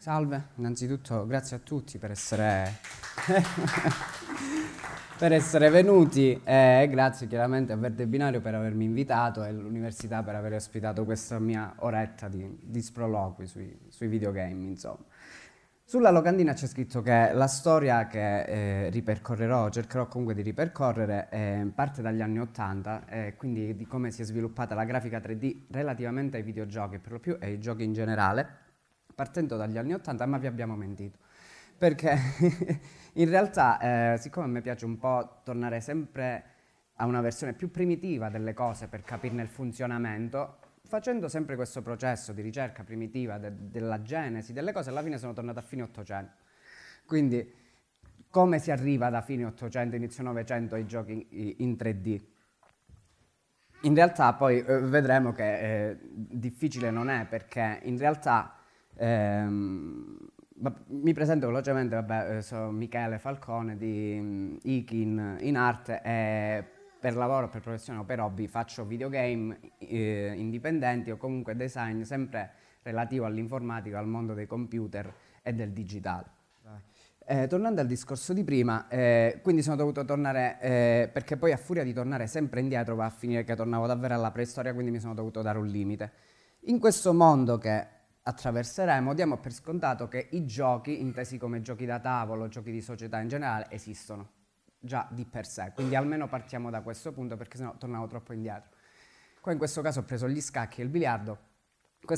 Salve, innanzitutto grazie a tutti per essere, per essere venuti e grazie chiaramente a Verde Binario per avermi invitato e all'università per aver ospitato questa mia oretta di, di sproloqui sui, sui videogame, insomma. Sulla locandina c'è scritto che la storia che eh, ripercorrerò, cercherò comunque di ripercorrere, eh, parte dagli anni Ottanta, eh, quindi di come si è sviluppata la grafica 3D relativamente ai videogiochi, per lo più e ai giochi in generale partendo dagli anni 80, ma vi abbiamo mentito. Perché in realtà, eh, siccome a me piace un po' tornare sempre a una versione più primitiva delle cose per capirne il funzionamento, facendo sempre questo processo di ricerca primitiva de della genesi delle cose, alla fine sono tornato a fine 800. Quindi come si arriva da fine 800, inizio 900 ai giochi in, 3D? In realtà poi eh, vedremo che eh, difficile non è perché in realtà Ehm, mi presento velocemente, vabbè, eh, sono Michele Falcone di mm, Ikin in arte e per lavoro, per professione o per hobby faccio videogame eh, indipendenti o comunque design sempre relativo all'informatica, al mondo dei computer e del digitale. Eh, tornando al discorso di prima, eh, quindi sono dovuto tornare, eh, perché poi a furia di tornare sempre indietro va a finire che tornavo davvero alla preistoria, quindi mi sono dovuto dare un limite. In questo mondo che attraverseremo, diamo per scontato che i giochi, intesi come giochi da tavolo, giochi di società in generale, esistono già di per sé. Quindi almeno partiamo da questo punto perché sennò torniamo troppo indietro. Qua in questo caso ho preso gli scacchi e il biliardo.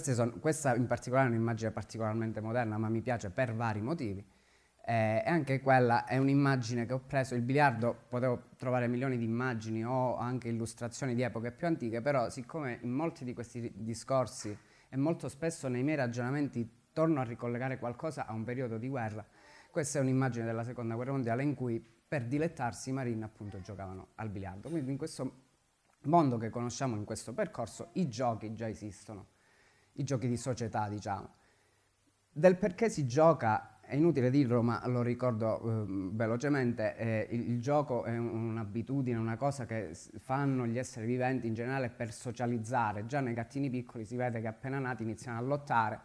Sono, questa in particolare è un'immagine particolarmente moderna, ma mi piace per vari motivi. Eh, e eh, anche quella è un'immagine che ho preso. Il biliardo potevo trovare milioni di immagini o anche illustrazioni di epoche più antiche, però siccome in molti di questi discorsi e molto spesso nei miei ragionamenti torno a ricollegare qualcosa a un periodo di guerra. Questa è un'immagine della seconda guerra mondiale in cui per dilettarsi i marine appunto giocavano al biliardo. Quindi in questo mondo che conosciamo, in questo percorso, i giochi già esistono, i giochi di società diciamo. Del perché si gioca è inutile dirlo, ma lo ricordo eh, velocemente, eh, il, il, gioco è un'abitudine, una cosa che fanno gli esseri viventi in generale per socializzare. Già nei gattini piccoli si vede che appena nati iniziano a lottare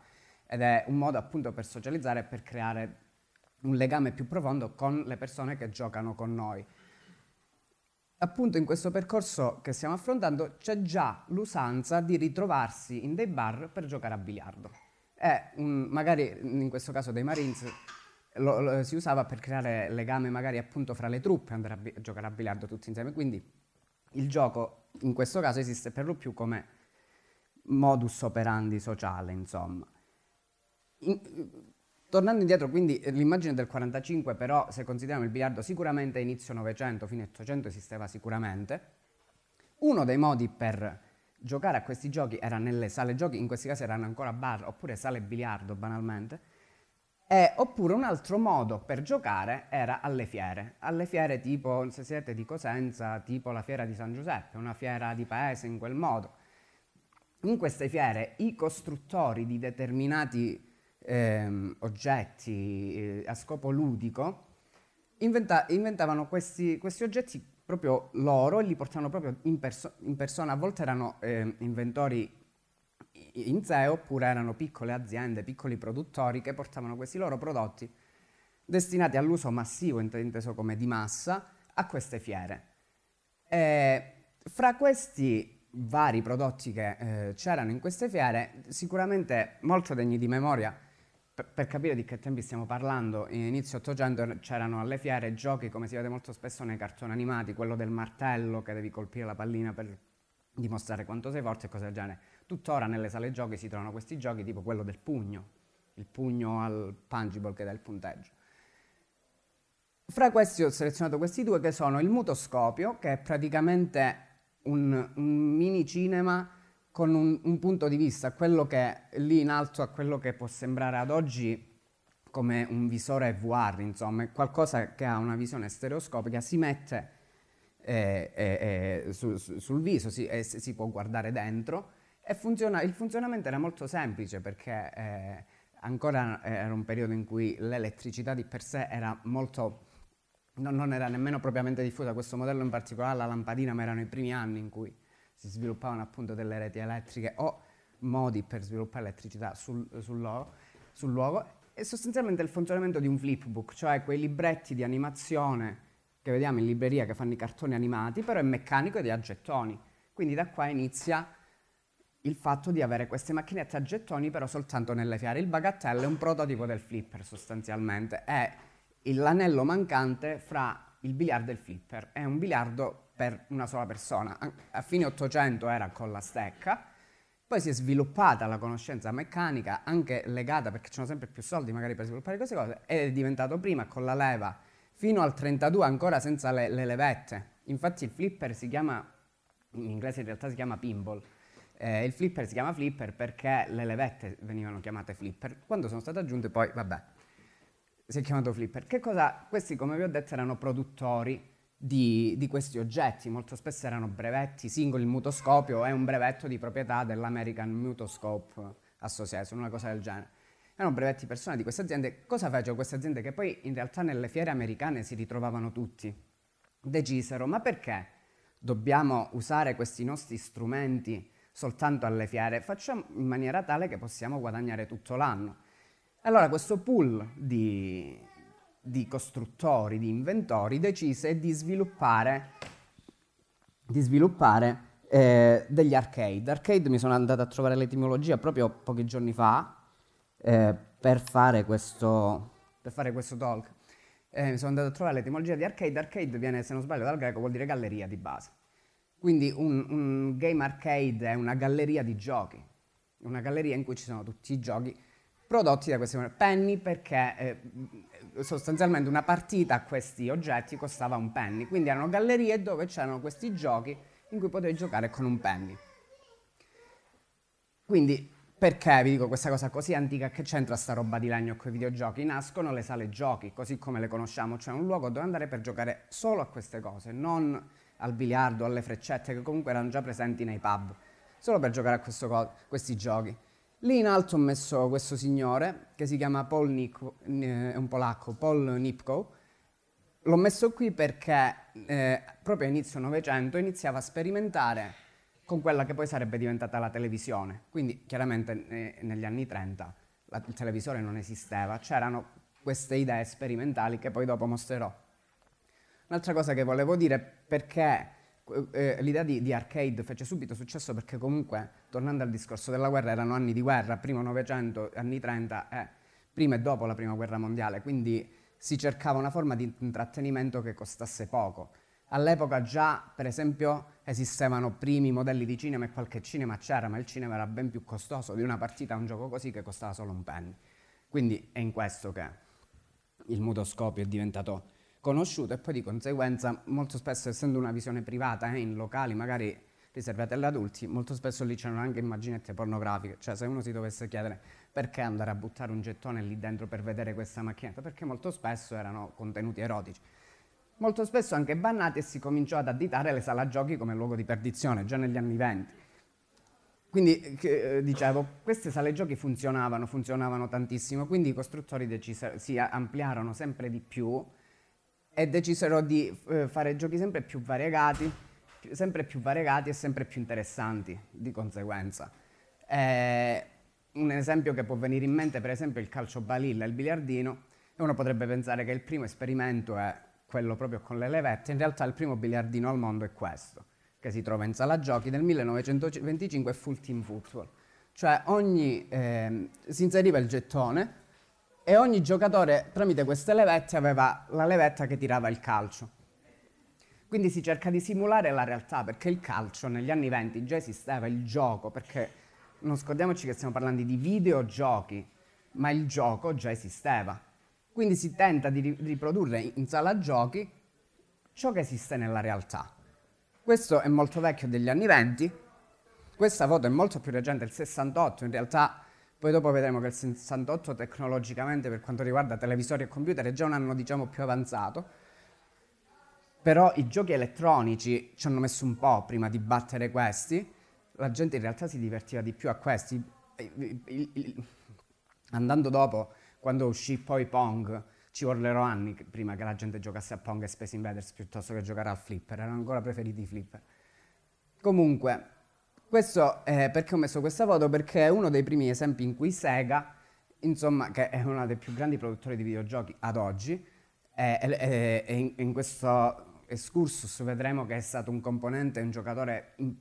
ed è un modo appunto per socializzare e per creare un legame più profondo con le persone che giocano con noi. Appunto in questo percorso che stiamo affrontando c'è già l'usanza di ritrovarsi in dei bar per giocare a biliardo. E eh, magari mm, in questo caso dei Marines lo, lo, si usava per creare legame magari appunto fra le truppe, andare a, bi- a giocare a biliardo tutti insieme. Quindi il gioco in questo caso esiste per lo più come modus operandi sociale, insomma. In, tornando indietro, quindi eh, l'immagine del 45, però, se consideriamo il biliardo, sicuramente inizio Novecento, fine 800 esisteva sicuramente. Uno dei modi per giocare a questi giochi era nelle sale giochi, in questi casi erano ancora bar oppure sale biliardo banalmente. E, eh, oppure un altro modo per giocare era alle fiere, alle fiere tipo, se siete di Cosenza, tipo la fiera di San Giuseppe, una fiera di paese in quel modo. In queste fiere i costruttori di determinati ehm, oggetti eh, a scopo ludico inventa- inventavano questi, questi oggetti proprio loro, e li portavano proprio in, perso in, persona, a volte erano eh, inventori in sé oppure erano piccole aziende, piccoli produttori che portavano questi loro prodotti destinati all'uso massivo, inteso come di massa, a queste fiere. E fra questi vari prodotti che eh, c'erano in queste fiere, sicuramente molto degni di memoria per capire di che tempi stiamo parlando, in inizio 800 c'erano alle fiere giochi come si vede molto spesso nei cartoni animati, quello del martello che devi colpire la pallina per dimostrare quanto sei forte e cose del genere. Tuttora nelle sale giochi si trovano questi giochi tipo quello del pugno, il pugno al pungible che dà il punteggio. Fra questi ho selezionato questi due che sono il mutoscopio, che è praticamente un, un mini cinema con un, un, punto di vista, quello che lì in alto a quello che può sembrare ad oggi come un visore VR, insomma, qualcosa che ha una visione stereoscopica, si mette eh, eh, eh su, sul viso, si, eh, si, può guardare dentro e funziona, il funzionamento era molto semplice perché eh, ancora era un periodo in cui l'elettricità di per sé era molto... non, non era nemmeno propriamente diffusa questo modello in particolare, la lampadina, ma erano i primi anni in cui si sviluppavano appunto delle reti elettriche o modi per sviluppare elettricità sul, sul, loro, sul luogo, E sostanzialmente il funzionamento di un flipbook, cioè quei libretti di animazione che vediamo in libreria che fanno i cartoni animati, però è meccanico ed è a gettoni. Quindi da qua inizia il fatto di avere queste macchinette a gettoni però soltanto nelle fiere. Il bagatelle è un prototipo del flipper sostanzialmente, è l'anello mancante fra il biliardo e il flipper. È un biliardo per una sola persona. A fine 800 era con la stecca, poi si è sviluppata la conoscenza meccanica, anche legata perché c'erano sempre più soldi magari per sviluppare queste cose, ed è diventato prima con la leva fino al 32 ancora senza le, le levette. Infatti il flipper si chiama, in inglese in realtà si chiama pinball, eh, il flipper si chiama flipper perché le levette venivano chiamate flipper, quando sono state aggiunte poi, vabbè, si è chiamato flipper. Che cosa? Questi, come vi ho detto, erano produttori di, di, questi oggetti. Molto spesso erano brevetti singoli, il mutoscopio è un brevetto di proprietà dell'American Mutoscope Association, una cosa del genere. Erano brevetti personali di queste aziende. Cosa fecero queste aziende? Che poi in realtà nelle fiere americane si ritrovavano tutti. Decisero, ma perché dobbiamo usare questi nostri strumenti soltanto alle fiere? Facciamo in maniera tale che possiamo guadagnare tutto l'anno. Allora questo pool di, di costruttori, di inventori, decise di sviluppare, di sviluppare eh, degli arcade. Arcade mi sono andato a trovare l'etimologia proprio pochi giorni fa eh, per, fare questo, per fare questo talk. Eh, mi sono andato a trovare l'etimologia di arcade. Arcade viene, se non sbaglio, dal greco, vuol dire galleria di base. Quindi un, un game arcade è una galleria di giochi, una galleria in cui ci sono tutti i giochi prodotti da queste persone. Penny perché eh, sostanzialmente una partita a questi oggetti costava un penny, quindi erano gallerie dove c'erano questi giochi in cui potevi giocare con un penny. Quindi perché vi dico questa cosa così antica che c'entra sta roba di legno con i videogiochi? Nascono le sale giochi, così come le conosciamo, cioè un luogo dove andare per giocare solo a queste cose, non al biliardo, alle freccette che comunque erano già presenti nei pub, solo per giocare a co questi giochi. Lì in alto ho messo questo signore, che si chiama Paul Nipko, eh, è un polacco, Paul Nipko. L'ho messo qui perché eh, proprio all'inizio Novecento iniziava a sperimentare con quella che poi sarebbe diventata la televisione. Quindi chiaramente eh, negli anni 30 la, il televisore non esisteva, c'erano queste idee sperimentali che poi dopo mostrerò. Un'altra cosa che volevo dire perché eh, eh, l'idea di, di, arcade fece subito successo perché comunque, tornando al discorso della guerra, erano anni di guerra, primo Novecento, anni 30, eh, prima e dopo la Prima Guerra Mondiale, quindi si cercava una forma di intrattenimento che costasse poco. All'epoca già, per esempio, esistevano primi modelli di cinema e qualche cinema c'era, ma il cinema era ben più costoso di una partita un gioco così che costava solo un penny. Quindi è in questo che il mutoscopio è diventato conosciuto e poi di conseguenza molto spesso essendo una visione privata eh, in locali magari riservati agli adulti, molto spesso lì c'erano anche immaginette pornografiche, cioè se uno si dovesse chiedere perché andare a buttare un gettone lì dentro per vedere questa macchinetta, perché molto spesso erano contenuti erotici. Molto spesso anche bannati e si cominciò ad additare le sala giochi come luogo di perdizione, già negli anni venti. Quindi, eh, dicevo, queste sale giochi funzionavano, funzionavano tantissimo, quindi i costruttori decise, si ampliarono sempre di più e decisero di eh, fare giochi sempre più variegati, sempre più variegati e sempre più interessanti di conseguenza. Eh, un esempio che può venire in mente, per esempio, il calcio balilla, il biliardino, e uno potrebbe pensare che il primo esperimento è quello proprio con le levette, in realtà il primo biliardino al mondo è questo, che si trova in sala giochi del 1925 e full team football. Cioè ogni, eh, si inseriva il gettone, e ogni giocatore tramite queste levette aveva la levetta che tirava il calcio. Quindi si cerca di simulare la realtà perché il calcio negli anni 20 già esisteva, il gioco, perché non scordiamoci che stiamo parlando di videogiochi, ma il gioco già esisteva. Quindi si tenta di riprodurre in sala giochi ciò che esiste nella realtà. Questo è molto vecchio degli anni 20, questa foto è molto più recente, il 68, in realtà poi dopo vedremo che il 68 tecnologicamente per quanto riguarda televisori e computer è già un anno diciamo più avanzato, però i giochi elettronici ci hanno messo un po' prima di battere questi, la gente in realtà si divertiva di più a questi. Andando dopo, quando uscì poi Pong, ci vorrerò anni prima che la gente giocasse a Pong e Space Invaders piuttosto che giocare al Flipper, erano ancora preferiti i Flipper. Comunque, questo eh, perché ho messo questa foto? Perché è uno dei primi esempi in cui Sega, insomma, che è uno dei più grandi produttori di videogiochi ad oggi, e in, in questo excursus vedremo che è stato un componente, un giocatore in,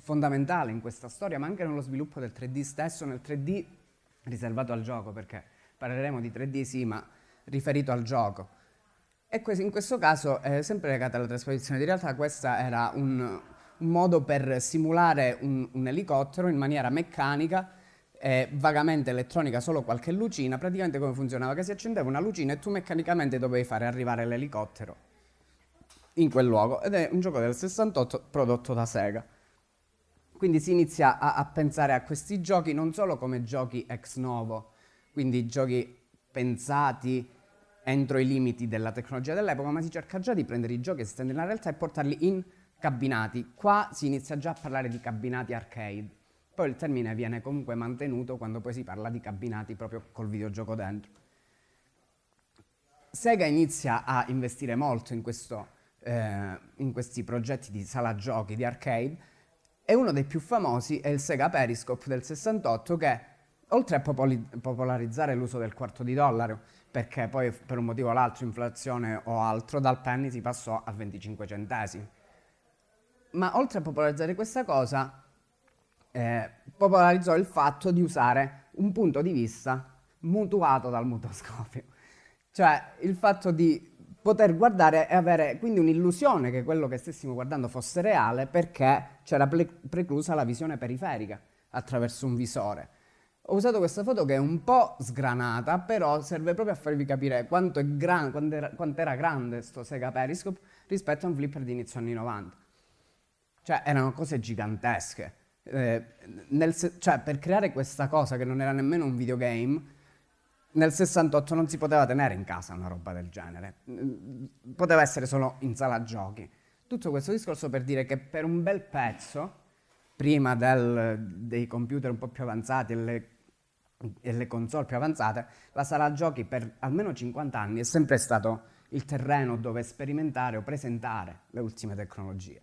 fondamentale in questa storia, ma anche nello sviluppo del 3D stesso, nel 3D riservato al gioco, perché parleremo di 3D sì, ma riferito al gioco. E in questo caso, eh, sempre legata alla trasposizione di realtà, questa era un, un modo per simulare un, un elicottero in maniera meccanica eh, vagamente elettronica, solo qualche lucina, praticamente come funzionava? Che si accendeva una lucina e tu meccanicamente dovevi fare arrivare l'elicottero in quel luogo. Ed è un gioco del 68 prodotto da Sega. Quindi si inizia a, a pensare a questi giochi non solo come giochi ex novo, quindi giochi pensati entro i limiti della tecnologia dell'epoca, ma si cerca già di prendere i giochi esistenti nella realtà e portarli in Cabinati. Qua si inizia già a parlare di cabinati arcade, poi il termine viene comunque mantenuto quando poi si parla di cabinati proprio col videogioco dentro. Sega inizia a investire molto in, questo, eh, in questi progetti di sala giochi, di arcade, e uno dei più famosi è il Sega Periscope del 68 che, oltre a popolarizzare l'uso del quarto di dollaro, perché poi per un motivo o l'altro, inflazione o altro, dal penny si passò a 25 centesimi ma oltre a popolarizzare questa cosa, eh, popolarizzò il fatto di usare un punto di vista mutuato dal mutoscopio, cioè il fatto di poter guardare e avere quindi un'illusione che quello che stessimo guardando fosse reale perché c'era preclusa la visione periferica attraverso un visore. Ho usato questa foto che è un po' sgranata, però serve proprio a farvi capire quanto, è gran, quanto, era, quanto era grande questo Sega Periscope rispetto a un flipper di inizio anni 90. Cioè, erano cose gigantesche. Eh, se- cioè, per creare questa cosa che non era nemmeno un videogame, nel 68 non si poteva tenere in casa una roba del genere, mm, poteva essere solo in sala giochi. Tutto questo discorso per dire che per un bel pezzo, prima del, dei computer un po' più avanzati e le, e le, console più avanzate, la sala giochi per almeno 50 anni è sempre stato il terreno dove sperimentare o presentare le ultime tecnologie.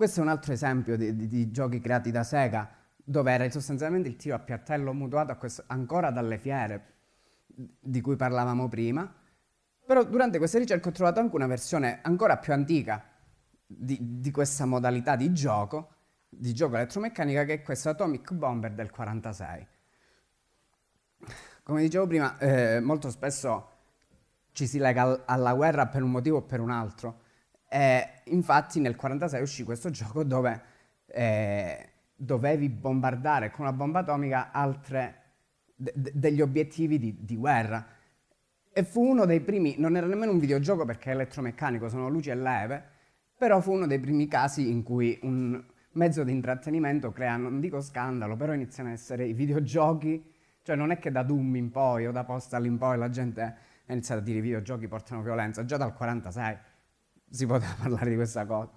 Questo è un altro esempio di, di, di giochi creati da Sega, dove era sostanzialmente il tiro a piattello mutuato a questo, ancora dalle fiere di cui parlavamo prima, però durante questa ricerca ho trovato anche una versione ancora più antica di, di questa modalità di gioco, di gioco elettromeccanica, che è questo Atomic Bomber del 46. Come dicevo prima, eh, molto spesso ci si lega alla guerra per un motivo o per un altro, e eh, infatti nel 1946 uscì questo gioco dove eh, dovevi bombardare con una bomba atomica altre, de- de- degli obiettivi di-, di guerra. E fu uno dei primi, non era nemmeno un videogioco perché è elettromeccanico, sono luci e leve, però fu uno dei primi casi in cui un mezzo di intrattenimento crea, non dico scandalo, però iniziano a essere i videogiochi, cioè non è che da Doom in poi o da Postal in poi la gente ha iniziato a dire i videogiochi portano violenza, già dal 1946 si poteva parlare di questa cosa.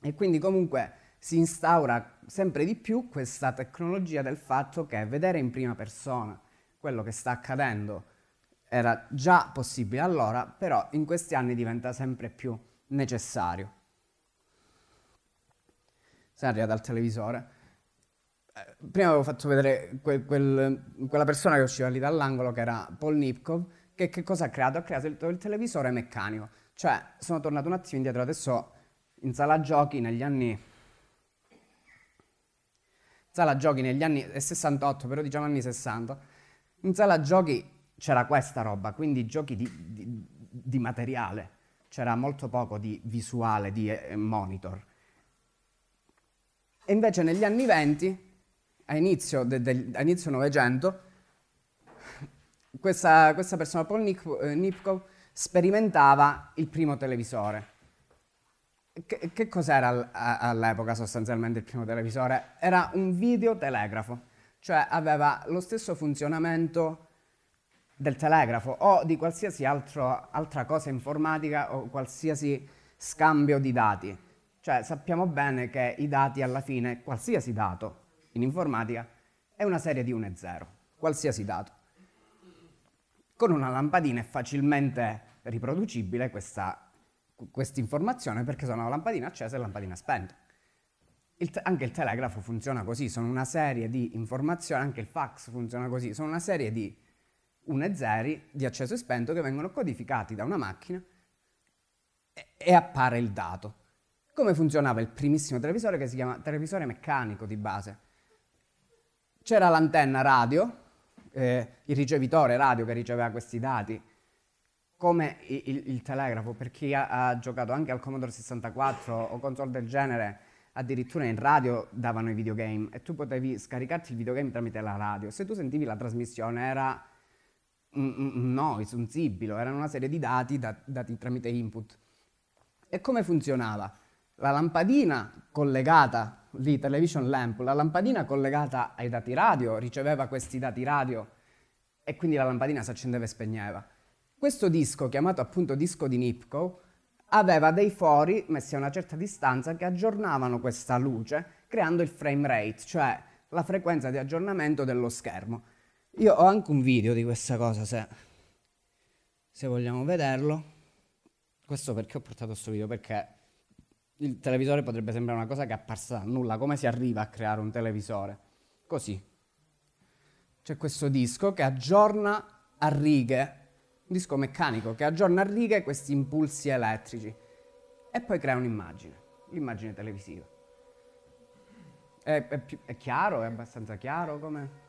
E quindi comunque si instaura sempre di più questa tecnologia del fatto che vedere in prima persona quello che sta accadendo era già possibile allora, però in questi anni diventa sempre più necessario. Se arriva dal televisore. Eh, prima avevo fatto vedere quel, quel, quella persona che usciva lì dall'angolo, che era Paul Nipkov, che, che cosa ha creato? Ha creato il, il televisore meccanico cioè, sono tornato un attimo indietro, adesso in sala giochi negli anni... Sala giochi negli anni 68, eh, però diciamo anni 60, in sala giochi c'era questa roba, quindi giochi di, di, di materiale, c'era molto poco di visuale, di eh, monitor. E invece negli anni 20, a inizio, de, de, a inizio 900, questa, questa persona, Paul Nipkow, eh, sperimentava il primo televisore. Che, che cos'era all'epoca sostanzialmente il primo televisore? Era un videotelegrafo, cioè aveva lo stesso funzionamento del telegrafo o di qualsiasi altro, altra cosa informatica o qualsiasi scambio di dati. Cioè sappiamo bene che i dati alla fine, qualsiasi dato in informatica, è una serie di 1 e 0, qualsiasi dato. Con una lampadina è facilmente riproducibile questa informazione perché sono lampadina accesa e lampadina spenta. Il te- anche il telegrafo funziona così, sono una serie di informazioni, anche il fax funziona così, sono una serie di 1 e 0 di acceso e spento che vengono codificati da una macchina e, e appare il dato. Come funzionava il primissimo televisore che si chiama televisore meccanico di base? C'era l'antenna radio eh, il ricevitore radio che riceveva questi dati, come il, il telegrafo, per chi ha, ha, giocato anche al Commodore 64 o console del genere, addirittura in radio davano i videogame e tu potevi scaricarti il videogame tramite la radio. Se tu sentivi la trasmissione era un, noise, un sibilo, erano una serie di dati dat, dati tramite input. E come funzionava? La lampadina collegata di Television Lamp, la lampadina collegata ai dati radio riceveva questi dati radio e quindi la lampadina si accendeva e spegneva. Questo disco, chiamato appunto disco di Nipco, aveva dei fori messi a una certa distanza che aggiornavano questa luce creando il frame rate, cioè la frequenza di aggiornamento dello schermo. Io ho anche un video di questa cosa se, se vogliamo vederlo. Questo perché ho portato questo video? Perché il televisore potrebbe sembrare una cosa che è apparsa da nulla, come si arriva a creare un televisore? Così. C'è questo disco che aggiorna a righe, un disco meccanico che aggiorna a righe questi impulsi elettrici e poi crea un'immagine, l'immagine televisiva. È, è, è chiaro? È abbastanza chiaro come...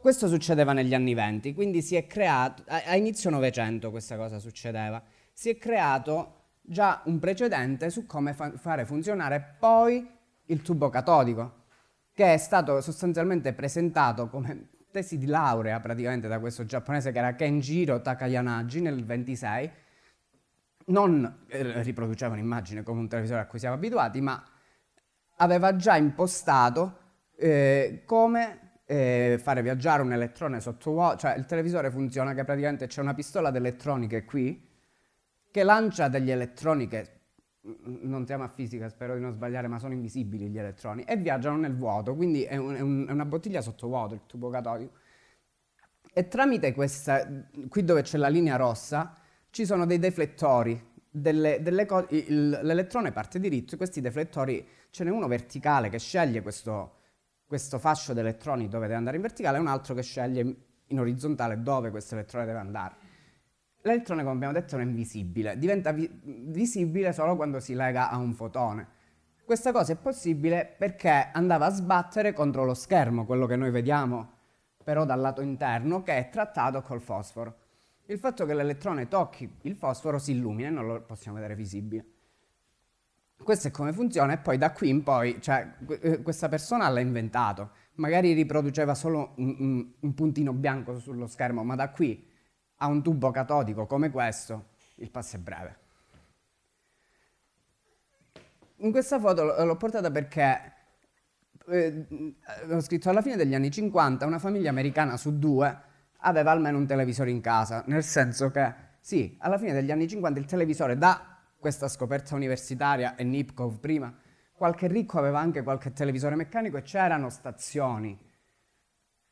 Questo succedeva negli anni venti, quindi si è creato, a, a inizio Novecento questa cosa succedeva, si è creato già un precedente su come fa fare funzionare poi il tubo catodico, che è stato sostanzialmente presentato come tesi di laurea praticamente da questo giapponese che era Kenjiro Takayanagi nel 26. Non eh, riproduceva un'immagine come un televisore a cui siamo abituati, ma aveva già impostato eh, come eh, fare viaggiare un elettrone sottovuoto, cioè il televisore funziona che praticamente c'è una pistola di elettroniche qui che lancia degli elettroni che mm, non siamo a fisica, spero di non sbagliare, ma sono invisibili gli elettroni e viaggiano nel vuoto, quindi è, un, è, un, è una bottiglia sotto vuoto il tubo catodico. E tramite questa, qui dove c'è la linea rossa, ci sono dei deflettori, delle, delle co- il, l'elettrone parte diritto e questi deflettori, ce n'è uno verticale che sceglie questo, questo fascio di elettroni dove deve andare in verticale e un altro che sceglie in orizzontale dove questo elettrone deve andare l'elettrone, come abbiamo detto, non è invisibile, diventa vi- visibile solo quando si lega a un fotone. Questa cosa è possibile perché andava a sbattere contro lo schermo, quello che noi vediamo, però dal lato interno, che è trattato col fosforo. Il fatto che l'elettrone tocchi il fosforo si illumina e non lo possiamo vedere visibile. Questo è come funziona e poi da qui in poi, cioè, eh, questa persona l'ha inventato, magari riproduceva solo un, un, un puntino bianco sullo schermo, ma da qui a un tubo catodico come questo, il passo è breve. In questa foto l'ho portata perché eh, ho scritto alla fine degli anni 50 una famiglia americana su due aveva almeno un televisore in casa, nel senso che sì, alla fine degli anni 50 il televisore da questa scoperta universitaria e Nipkov prima, qualche ricco aveva anche qualche televisore meccanico e c'erano stazioni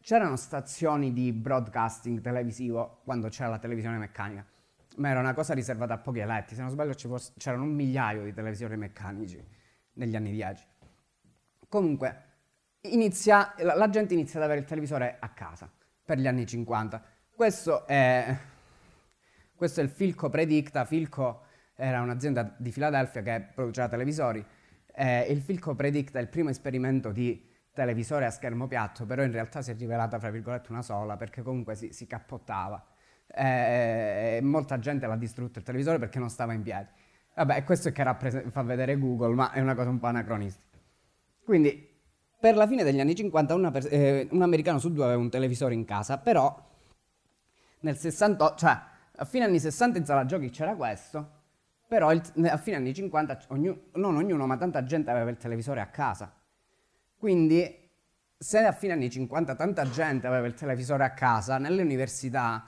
c'erano stazioni di broadcasting televisivo quando c'era la televisione meccanica, ma era una cosa riservata a pochi eletti, se non sbaglio c'erano un migliaio di televisori meccanici negli anni 10. Comunque, inizia, la, gente inizia ad avere il televisore a casa per gli anni 50. Questo è, questo è il Filco Predicta, Filco era un'azienda di Filadelfia che produceva televisori, eh, il Filco Predicta è il primo esperimento di televisore a schermo piatto, però in realtà si è rivelata fra virgolette una sola perché comunque si, si cappottava. E, eh, eh, molta gente l'ha distrutto il televisore perché non stava in piedi. Vabbè, questo è che rappres- fa vedere Google, ma è una cosa un po' anacronistica. Quindi, per la fine degli anni 50, pers- eh, un americano su due aveva un televisore in casa, però nel 68, cioè a fine anni 60 in sala giochi c'era questo, però il, a fine anni 50 ogni, non ognuno, ma tanta gente aveva il televisore a casa. Quindi se a fine anni 50 tanta gente aveva il televisore a casa, nelle università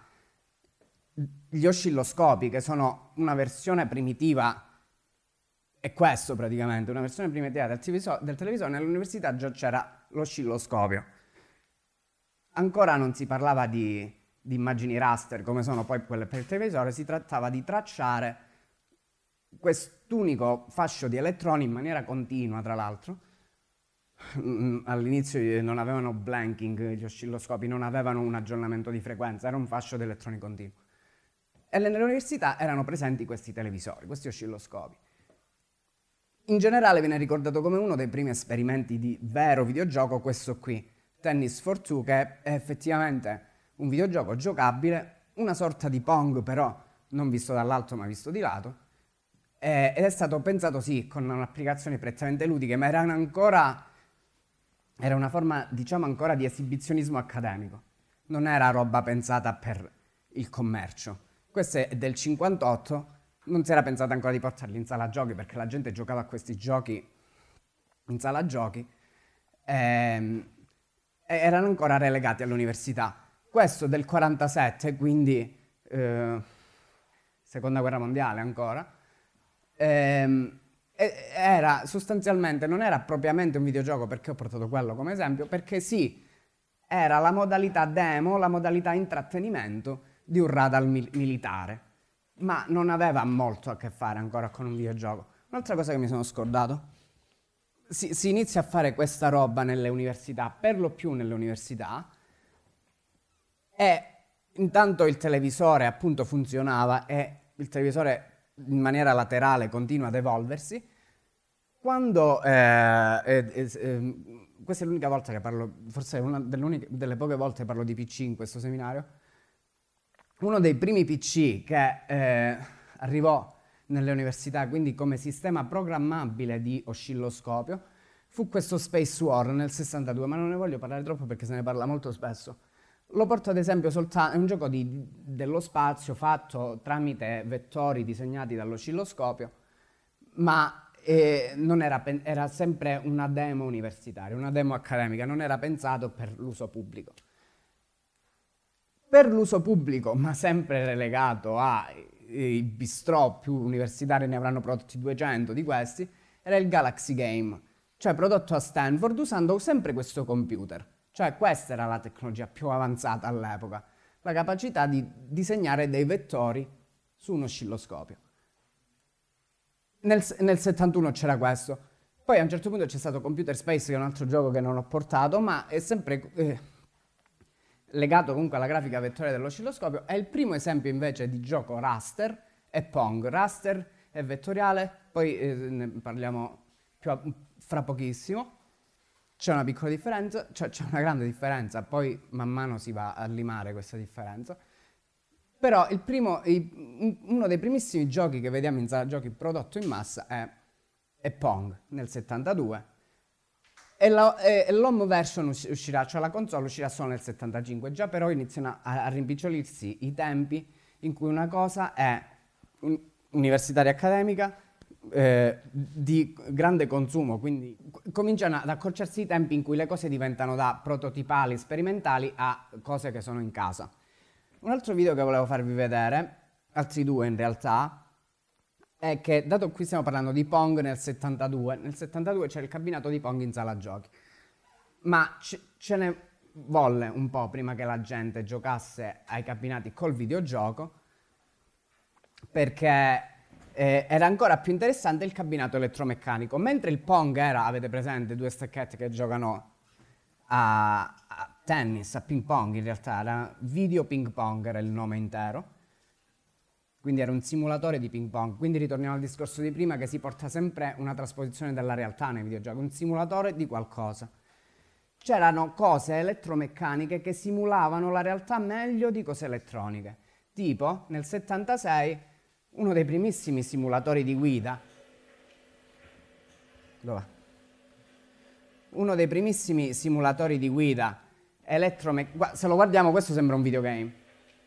gli oscilloscopi, che sono una versione primitiva, è questo praticamente, una versione primitiva del, televisore, del televisore nell'università già c'era l'oscilloscopio. Ancora non si parlava di, di immagini raster, come sono poi quelle per il televisore, si trattava di tracciare quest'unico fascio di elettroni in maniera continua, tra l'altro, Mm, mm, all'inizio eh, non avevano blanking, gli oscilloscopi non avevano un aggiornamento di frequenza, era un fascio di elettroni continuo. E nelle università erano presenti questi televisori, questi oscilloscopi. In generale viene ricordato come uno dei primi esperimenti di vero videogioco questo qui, Tennis for Two, che è effettivamente un videogioco giocabile, una sorta di Pong però, non visto dall'alto ma visto di lato, eh, ed è stato pensato sì, con un'applicazione prettamente ludica, ma erano ancora era una forma, diciamo ancora, di esibizionismo accademico. Non era roba pensata per il commercio. Questo è del 58, non si era pensato ancora di portarli in sala giochi perché la gente giocava a questi giochi in sala giochi. Ehm, erano ancora relegati all'università. Questo del 47, quindi eh, seconda guerra mondiale ancora, ehm, eh, era sostanzialmente, non era propriamente un videogioco perché ho portato quello come esempio, perché sì, era la modalità demo, la modalità intrattenimento di un radar mil- militare, ma non aveva molto a che fare ancora con un videogioco. Un'altra cosa che mi sono scordato, si, si inizia a fare questa roba nelle università, per lo più nelle università, e intanto il televisore appunto funzionava e il televisore in maniera laterale continua ad evolversi, quando, eh, eh, eh, questa è l'unica volta che parlo, forse è una delle poche volte che parlo di PC in questo seminario, uno dei primi PC che eh, arrivò nelle università, quindi come sistema programmabile di oscilloscopio, fu questo Space War nel 62, ma non ne voglio parlare troppo perché se ne parla molto spesso. Lo porto ad esempio soltanto, è un gioco di, dello spazio fatto tramite vettori disegnati dall'oscilloscopio, ma eh, era, era, sempre una demo universitaria, una demo accademica, non era pensato per l'uso pubblico. Per l'uso pubblico, ma sempre relegato ai eh, bistrò più universitari, ne avranno prodotti 200 di questi, era il Galaxy Game, cioè prodotto a Stanford usando sempre questo computer cioè questa era la tecnologia più avanzata all'epoca, la capacità di disegnare dei vettori su un oscilloscopio. Nel, nel 71 c'era questo, poi a un certo punto c'è stato Computer Space, che è un altro gioco che non ho portato, ma è sempre eh, legato comunque alla grafica vettoriale dell'oscilloscopio. È il primo esempio invece di gioco raster e Pong. Raster è vettoriale, poi eh, ne parliamo più a, fra pochissimo. C'è una piccola differenza, cioè c'è una grande differenza, poi man mano si va a limare questa differenza. Però primo, i, uno dei primissimi giochi che vediamo in sala giochi prodotto in massa è, è Pong nel 72 e, la, e, e l'home version uscirà, cioè la console uscirà solo nel 75, già però iniziano a, a rimpicciolirsi i tempi in cui una cosa è un, universitaria accademica, eh, di grande consumo, quindi cominciano ad accorciarsi i tempi in cui le cose diventano da prototipali, sperimentali a cose che sono in casa. Un altro video che volevo farvi vedere, altri due in realtà, è che dato qui stiamo parlando di Pong nel 72, nel 72 c'era il cabinato di Pong in sala giochi, ma ce ne volle un po' prima che la gente giocasse ai cabinati col videogioco perché eh, era ancora più interessante il cabinato elettromeccanico. Mentre il Pong era, avete presente, due stacchette che giocano a, a tennis, a ping pong in realtà, era video ping pong era il nome intero. Quindi era un simulatore di ping pong. Quindi ritorniamo al discorso di prima che si porta sempre una trasposizione della realtà nei videogiochi, un simulatore di qualcosa c'erano cose elettromeccaniche che simulavano la realtà meglio di cose elettroniche. Tipo, nel 76 uno dei primissimi simulatori di guida, uno dei primissimi simulatori di guida elettromeccanico, se lo guardiamo questo sembra un videogame,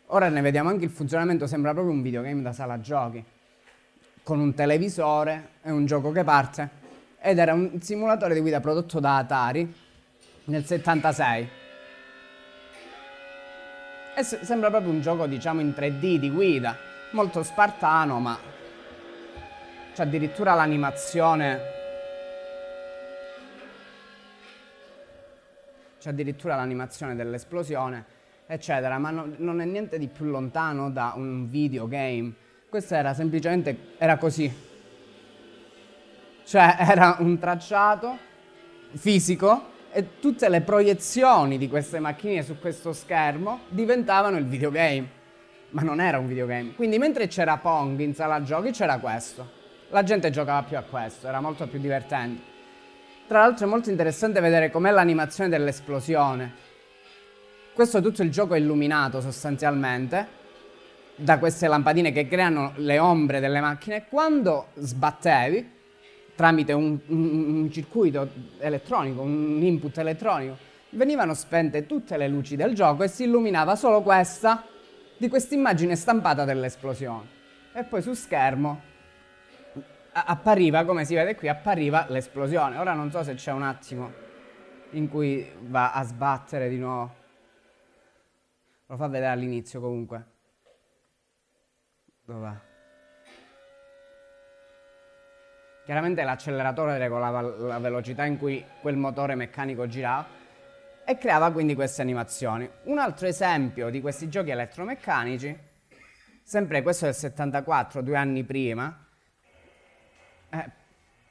ora ne vediamo anche il funzionamento, sembra proprio un videogame da sala giochi, con un televisore, è un gioco che parte, ed era un simulatore di guida prodotto da Atari nel 76. E sembra proprio un gioco diciamo in 3D di guida, molto spartano, ma c'è addirittura l'animazione. C'è addirittura l'animazione dell'esplosione, eccetera, ma no, non è niente di più lontano da un videogame. Questo era semplicemente era così. Cioè era un tracciato fisico e tutte le proiezioni di queste macchine su questo schermo diventavano il videogame ma non era un videogame. Quindi mentre c'era Pong in sala giochi c'era questo. La gente giocava più a questo, era molto più divertente. Tra l'altro è molto interessante vedere com'è l'animazione dell'esplosione. Questo tutto il gioco è illuminato sostanzialmente da queste lampadine che creano le ombre delle macchine. Quando sbattevi tramite un, un, un circuito elettronico, un input elettronico, venivano spente tutte le luci del gioco e si illuminava solo questa di quest'immagine stampata dell'esplosione. E poi su schermo appariva, come si vede qui, appariva l'esplosione. Ora non so se c'è un attimo in cui va a sbattere di nuovo. Lo fa vedere all'inizio comunque. Dov'è? Chiaramente l'acceleratore regolava la velocità in cui quel motore meccanico girava e creava quindi queste animazioni. Un altro esempio di questi giochi elettromeccanici, sempre questo del 74, due anni prima, eh,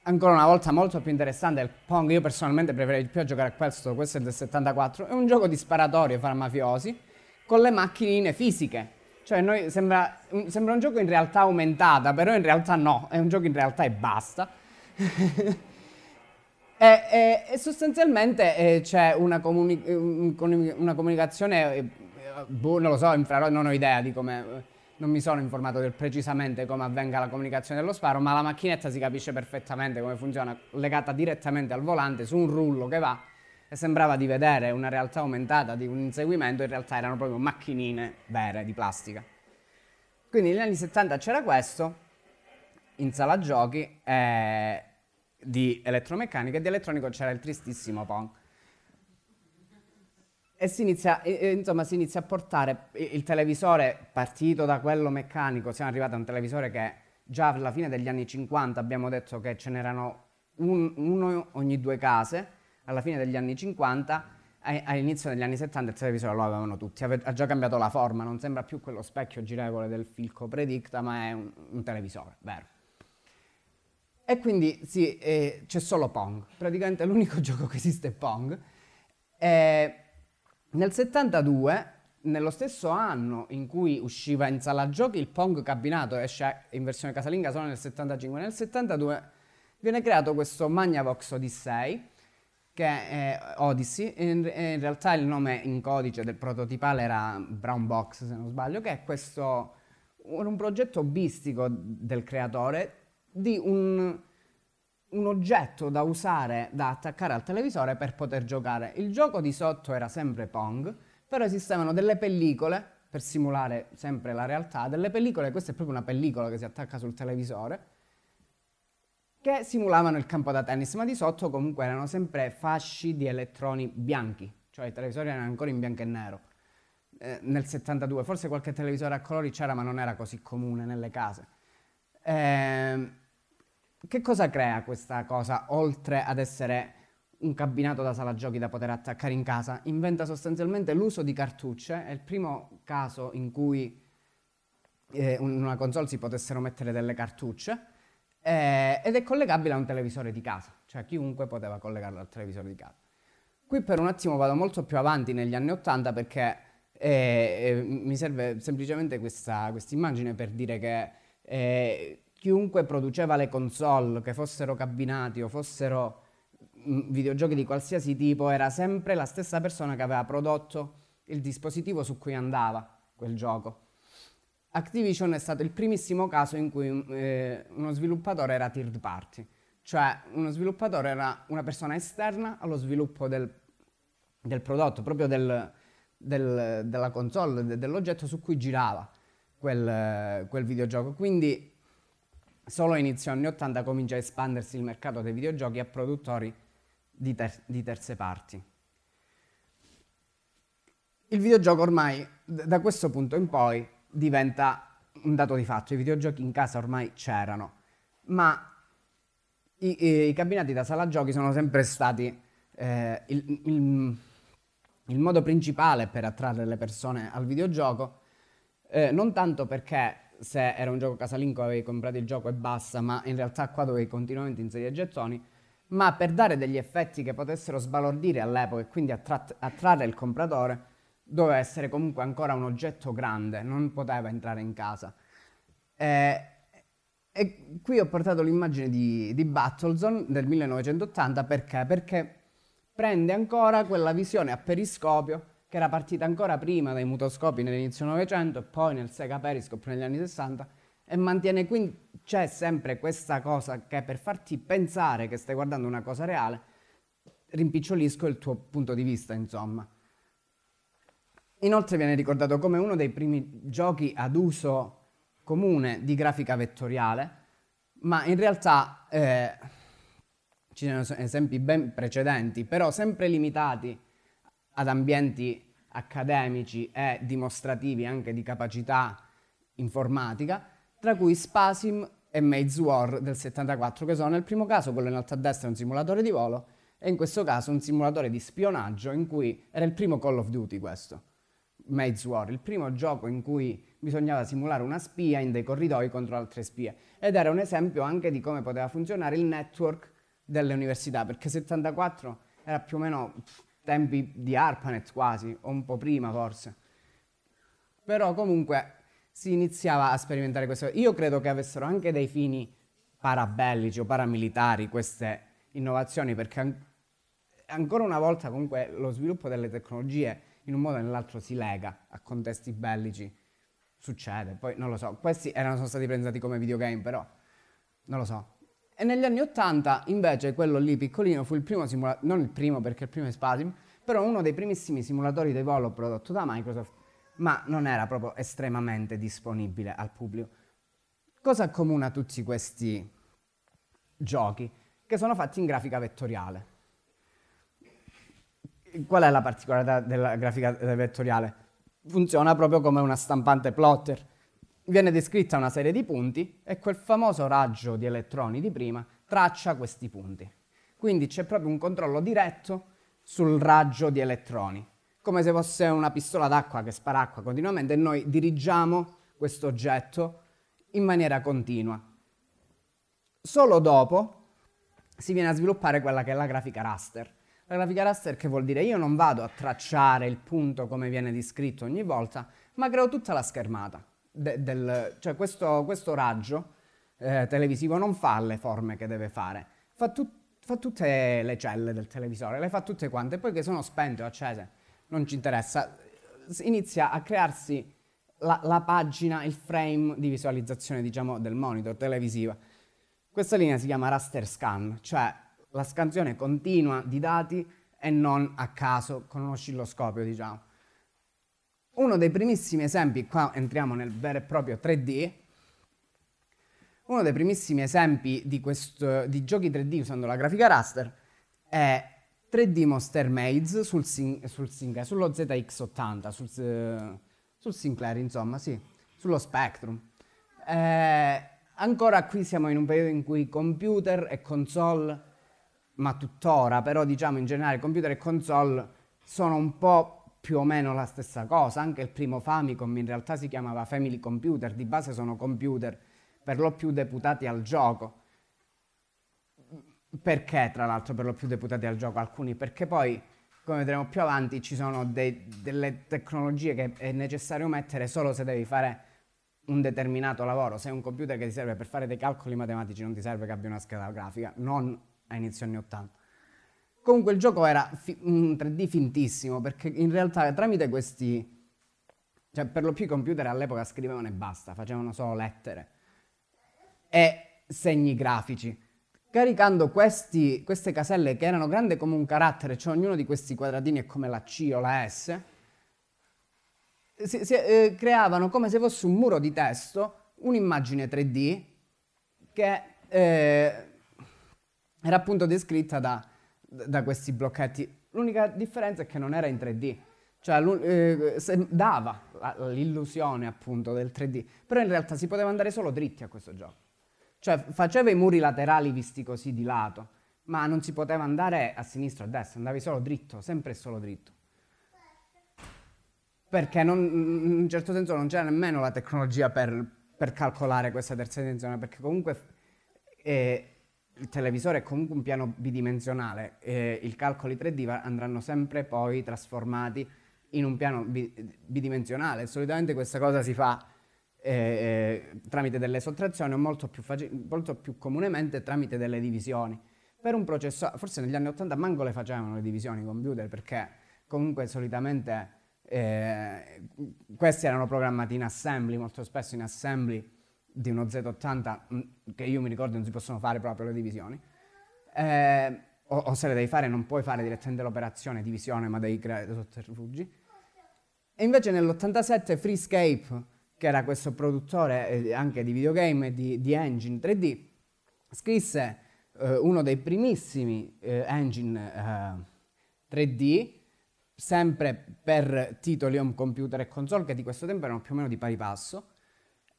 ancora una volta molto più interessante il Pong, io personalmente preferirei più a giocare a questo, questo è del 74, è un gioco di sparatorie fra mafiosi con le macchinine fisiche, cioè noi, sembra, un, sembra un gioco in realtà aumentata, però in realtà no, è un gioco in realtà e basta. E, eh, e, eh, e sostanzialmente eh, c'è una, comuni- una comunicazione, eh, boh, non lo so, infrarosso, non ho idea di come... Non mi sono informato del precisamente come avvenga la comunicazione dello sparo, ma la macchinetta si capisce perfettamente come funziona, legata direttamente al volante su un rullo che va e sembrava di vedere una realtà aumentata di un inseguimento, in realtà erano proprio macchinine vere di plastica. Quindi negli anni 70 c'era questo in sala giochi e, di elettromeccanica e di elettronico c'era il tristissimo Pong. E, si inizia, insomma, si inizia a portare il televisore partito da quello meccanico, siamo arrivati a un televisore che già alla fine degli anni 50 abbiamo detto che ce n'erano un, uno ogni due case, alla fine degli anni 50 all'inizio degli anni 70 il televisore lo avevano tutti, ha già cambiato la forma, non sembra più quello specchio girevole del Filco Predicta, ma è un, un televisore, vero. E quindi sì, eh, c'è solo Pong, praticamente l'unico gioco che esiste è Pong. E nel 72, nello stesso anno in cui usciva in sala giochi il Pong cabinato, esce in versione casalinga solo nel 75, nel 72 viene creato questo Magnavox Odyssey, che è eh, Odyssey, in, in realtà il nome in codice del prototipale era Brown Box se non sbaglio, che è questo un progetto hobbistico del creatore di un, un oggetto da usare, da attaccare al televisore per poter giocare. Il gioco di sotto era sempre Pong, però esistevano delle pellicole per simulare sempre la realtà, delle pellicole, questa è proprio una pellicola che si attacca sul televisore, che simulavano il campo da tennis, ma di sotto comunque erano sempre fasci di elettroni bianchi, cioè i televisori erano ancora in bianco e nero. Eh, nel 72, forse qualche televisore a colori c'era, ma non era così comune nelle case. Eh, che cosa crea questa cosa, oltre ad essere un cabinato da sala giochi da poter attaccare in casa? Inventa sostanzialmente l'uso di cartucce, è il primo caso in cui eh, in una console si potessero mettere delle cartucce, eh, ed è collegabile a un televisore di casa, cioè chiunque poteva collegarlo al televisore di casa. Qui per un attimo vado molto più avanti negli anni Ottanta perché eh, eh mi serve semplicemente questa immagine per dire che eh, chiunque produceva le console, che fossero cabinati o fossero mm, videogiochi di qualsiasi tipo, era sempre la stessa persona che aveva prodotto il dispositivo su cui andava quel gioco. Activision è stato il primissimo caso in cui mm, eh, uno sviluppatore era third party, cioè uno sviluppatore era una persona esterna allo sviluppo del, del prodotto, proprio del, del, della console, de, dell'oggetto su cui girava quel, quel videogioco. Quindi Solo a inizio anni 80 comincia a espandersi il mercato dei videogiochi a produttori di, ter- di terze parti. Il videogioco ormai, da questo punto in poi, diventa un dato di fatto. I videogiochi in casa ormai c'erano, ma i, i, i cabinati da sala giochi sono sempre stati eh, il, il, il, modo principale per attrarre le persone al videogioco, eh, non tanto perché se era un gioco casalingo avevi comprato il gioco e basta, ma in realtà qua dovevi continuamente inserire gettoni, ma per dare degli effetti che potessero sbalordire all'epoca e quindi attrat- attrarre il compratore, doveva essere comunque ancora un oggetto grande, non poteva entrare in casa. Eh, e qui ho portato l'immagine di, di Battlezone del 1980 perché? Perché prende ancora quella visione a periscopio che era partita ancora prima dai mutoscopi nell'inizio Novecento e poi nel Sega Periscope negli anni 60 e mantiene quindi c'è sempre questa cosa che per farti pensare che stai guardando una cosa reale rimpicciolisco il tuo punto di vista insomma. Inoltre viene ricordato come uno dei primi giochi ad uso comune di grafica vettoriale, ma in realtà eh, ci sono esempi ben precedenti, però sempre limitati ad ambienti accademici e dimostrativi anche di capacità informatica, tra cui Spasim e Maze War del 74, che sono nel primo caso quello in alto a destra è un simulatore di volo e in questo caso un simulatore di spionaggio in cui era il primo Call of Duty questo, Maze War, il primo gioco in cui bisognava simulare una spia in dei corridoi contro altre spie ed era un esempio anche di come poteva funzionare il network delle università, perché 74 era più o meno pff, tempi di ARPANET quasi, o un po' prima forse. Però comunque si iniziava a sperimentare questo. Io credo che avessero anche dei fini parabellici o paramilitari queste innovazioni, perché an- ancora una volta comunque lo sviluppo delle tecnologie in un modo o nell'altro si lega a contesti bellici. Succede, poi non lo so. Questi erano, sono stati pensati come videogame, però non lo so. E negli anni 80 invece quello lì piccolino fu il primo simulatore, non il primo perché il primo è Spasim, però uno dei primissimi simulatori di volo prodotto da Microsoft, ma non era proprio estremamente disponibile al pubblico. Cosa accomuna tutti questi giochi? Che sono fatti in grafica vettoriale. Qual è la particolarità della grafica eh, vettoriale? Funziona proprio come una stampante plotter viene descritta una serie di punti e quel famoso raggio di elettroni di prima traccia questi punti. Quindi c'è proprio un controllo diretto sul raggio di elettroni, come se fosse una pistola d'acqua che spara acqua continuamente e noi dirigiamo questo oggetto in maniera continua. Solo dopo si viene a sviluppare quella che è la grafica raster. La grafica raster che vuol dire io non vado a tracciare il punto come viene descritto ogni volta, ma creo tutta la schermata de, del, cioè questo, questo raggio eh, televisivo non fa le forme che deve fare, fa, tut, fa, tutte le celle del televisore, le fa tutte quante, poi che sono spente o accese, non ci interessa, inizia a crearsi la, la pagina, il frame di visualizzazione diciamo, del monitor televisivo. Questa linea si chiama raster scan, cioè la scansione continua di dati e non a caso con un oscilloscopio, diciamo. Uno dei primissimi esempi, qua entriamo nel vero e proprio 3D, uno dei primissimi esempi di, questo, di giochi 3D usando la grafica raster è 3D Monster Maze sul, sul Sinclair, sullo ZX80, sul, eh, sul, Sinclair insomma, sì, sullo Spectrum. Eh, ancora qui siamo in un periodo in cui computer e console, ma tuttora, però diciamo in generale computer e console sono un po' più o meno la stessa cosa, anche il primo Famicom in realtà si chiamava Family Computer, di base sono computer per lo più deputati al gioco. Perché tra l'altro per lo più deputati al gioco? Alcuni perché poi, come vedremo più avanti, ci sono dei, delle tecnologie che è necessario mettere solo se devi fare un determinato lavoro, se hai un computer che ti serve per fare dei calcoli matematici non ti serve che abbia una scheda grafica, non a inizio anni 80. Comunque il gioco era un 3D fintissimo perché in realtà tramite questi... Cioè per lo più i computer all'epoca scrivevano e basta, facevano solo lettere e segni grafici. Caricando questi, queste caselle che erano grandi come un carattere, cioè ognuno di questi quadratini è come la C o la S, si, si eh, creavano come se fosse un muro di testo, un'immagine 3D che eh, era appunto descritta da da questi blocchetti. L'unica differenza è che non era in 3D, cioè eh, dava l'illusione appunto del 3D, però in realtà si poteva andare solo dritti a questo gioco. Cioè faceva i muri laterali visti così di lato, ma non si poteva andare a sinistra o a destra, andavi solo dritto, sempre e solo dritto. Perché non, in un certo senso non c'era nemmeno la tecnologia per, per calcolare questa terza dimensione, perché comunque... Eh, il televisore è comunque un piano bidimensionale, eh, i calcoli 3D andranno sempre poi trasformati in un piano bi bidimensionale. Solitamente questa cosa si fa eh, eh tramite delle sottrazioni o molto più, molto più, comunemente tramite delle divisioni. Per un processo, forse negli anni 80 manco le facevano le divisioni i computer perché comunque solitamente eh, questi erano programmati in assembly, molto spesso in assembly di uno Z80 mm, che io mi ricordo non si possono fare proprio le divisioni. Eh, o, o, se le devi fare non puoi fare direttamente l'operazione divisione ma devi creare dei sotterfugi. E invece nell'87 Freescape, che era questo produttore eh, anche di videogame e di, di engine 3D, scrisse eh, uno dei primissimi eh, engine 3D eh, sempre per titoli home computer e console che di questo tempo erano più o meno di pari passo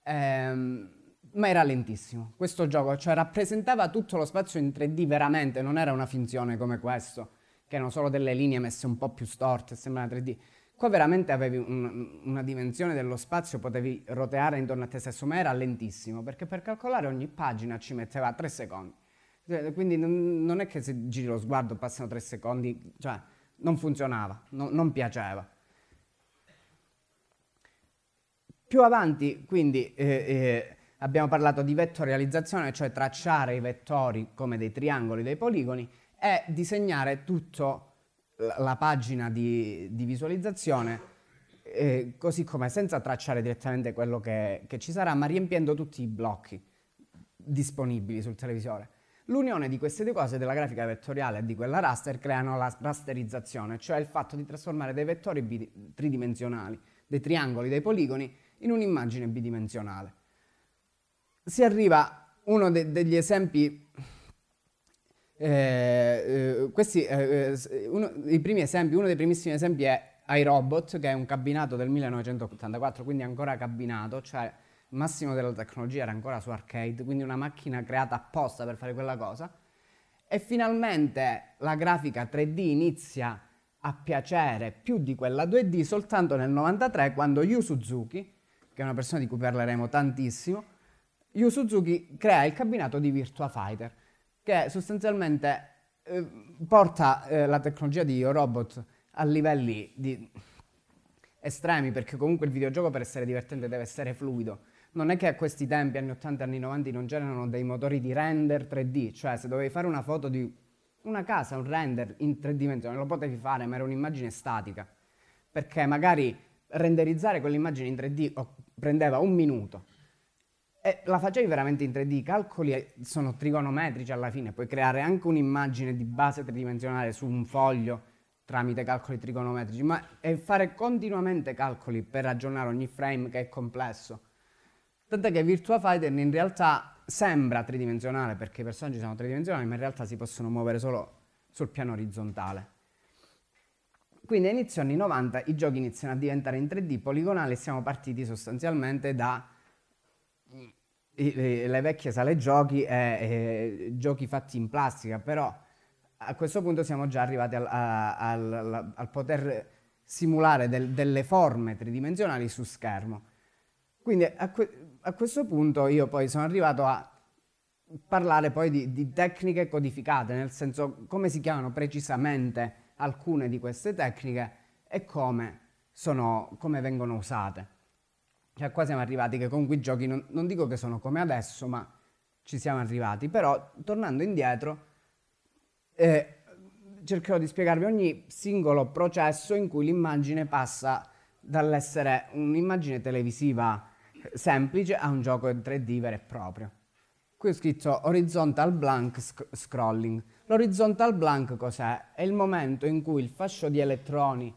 ehm, ma era lentissimo. Questo gioco, cioè, rappresentava tutto lo spazio in 3D veramente, non era una finzione come questo, che erano solo delle linee messe un po' più storte, sembrava 3D. Qua veramente avevi un, una dimensione dello spazio, potevi roteare intorno a te stesso, ma era lentissimo, perché per calcolare ogni pagina ci metteva 3 secondi. Cioè, quindi non è che se giri lo sguardo passano 3 secondi, cioè non funzionava, no, non piaceva. Più avanti, quindi, eh, eh, abbiamo parlato di vettorializzazione, cioè tracciare i vettori come dei triangoli, dei poligoni, e disegnare tutta la pagina di, di visualizzazione eh, così come senza tracciare direttamente quello che, che, ci sarà, ma riempiendo tutti i blocchi disponibili sul televisore. L'unione di queste due cose, della grafica vettoriale e di quella raster, creano la rasterizzazione, cioè il fatto di trasformare dei vettori tridimensionali, dei triangoli, dei poligoni, in un'immagine bidimensionale. Si arriva a uno de degli esempi eh, eh, questi, eh, eh uno dei primi esempi, uno dei primissimi esempi è iRobot, che è un cabinato del 1984, quindi ancora cabinato, cioè il massimo della tecnologia era ancora su arcade, quindi una macchina creata apposta per fare quella cosa. E finalmente la grafica 3D inizia a piacere più di quella 2D soltanto nel 1993, quando Yu Suzuki che è una persona di cui parleremo tantissimo, Yu Suzuki crea il cabinato di Virtua Fighter, che sostanzialmente eh, porta eh, la tecnologia di Robot a livelli di... estremi, perché comunque il videogioco per essere divertente deve essere fluido. Non è che a questi tempi, anni 80, anni 90, non c'erano dei motori di render 3D, cioè se dovevi fare una foto di una casa, un render in tre dimensioni, lo potevi fare, ma era un'immagine statica, perché magari renderizzare quell'immagine in 3D prendeva un minuto. E la facevi veramente in 3D, i calcoli eh, sono trigonometrici alla fine, puoi creare anche un'immagine di base tridimensionale su un foglio tramite calcoli trigonometrici, ma è fare continuamente calcoli per ragionare ogni frame che è complesso. Tant'è che Virtua Fighter in realtà sembra tridimensionale perché i personaggi sono tridimensionali, ma in realtà si possono muovere solo sul piano orizzontale. Quindi a inizio anni 90 i giochi iniziano a diventare in 3D poligonale e siamo partiti sostanzialmente da le vecchie sale giochi e, e giochi fatti in plastica, però a questo punto siamo già arrivati al, al, al, al poter simulare del, delle forme tridimensionali su schermo. Quindi a, que, a, questo punto io poi sono arrivato a parlare poi di, di tecniche codificate, nel senso come si chiamano precisamente alcune di queste tecniche e come, sono, come vengono usate. Cioè qua siamo arrivati che con quei giochi non, non dico che sono come adesso, ma ci siamo arrivati. Però tornando indietro eh, cercherò di spiegarvi ogni singolo processo in cui l'immagine passa dall'essere un'immagine televisiva semplice a un gioco in 3D vero e proprio. Qui ho scritto horizontal blank sc- scrolling. L'horizontal blank cos'è? È il momento in cui il fascio di elettroni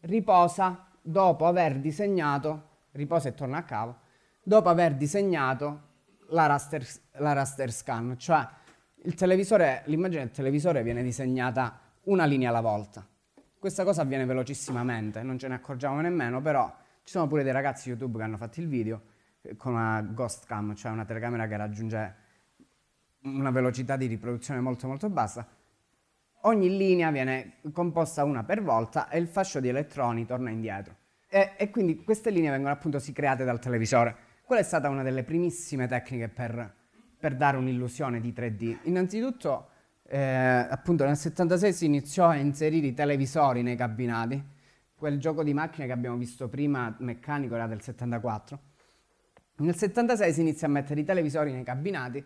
riposa dopo aver disegnato, riposa e torna a cavo, dopo aver disegnato la raster, la raster scan, cioè l'immagine del televisore viene disegnata una linea alla volta. Questa cosa avviene velocissimamente, non ce ne accorgiamo nemmeno, però ci sono pure dei ragazzi YouTube che hanno fatto il video eh, con una ghost cam, cioè una telecamera che raggiunge una velocità di riproduzione molto molto bassa, ogni linea viene composta una per volta e il fascio di elettroni torna indietro. E, e quindi queste linee vengono appunto si create dal televisore. Quella è stata una delle primissime tecniche per, per dare un'illusione di 3D. Innanzitutto, eh, appunto nel 76 si iniziò a inserire i televisori nei cabinati. Quel gioco di macchine che abbiamo visto prima, meccanico, era del 74. Nel 76 si inizia a mettere i televisori nei cabinati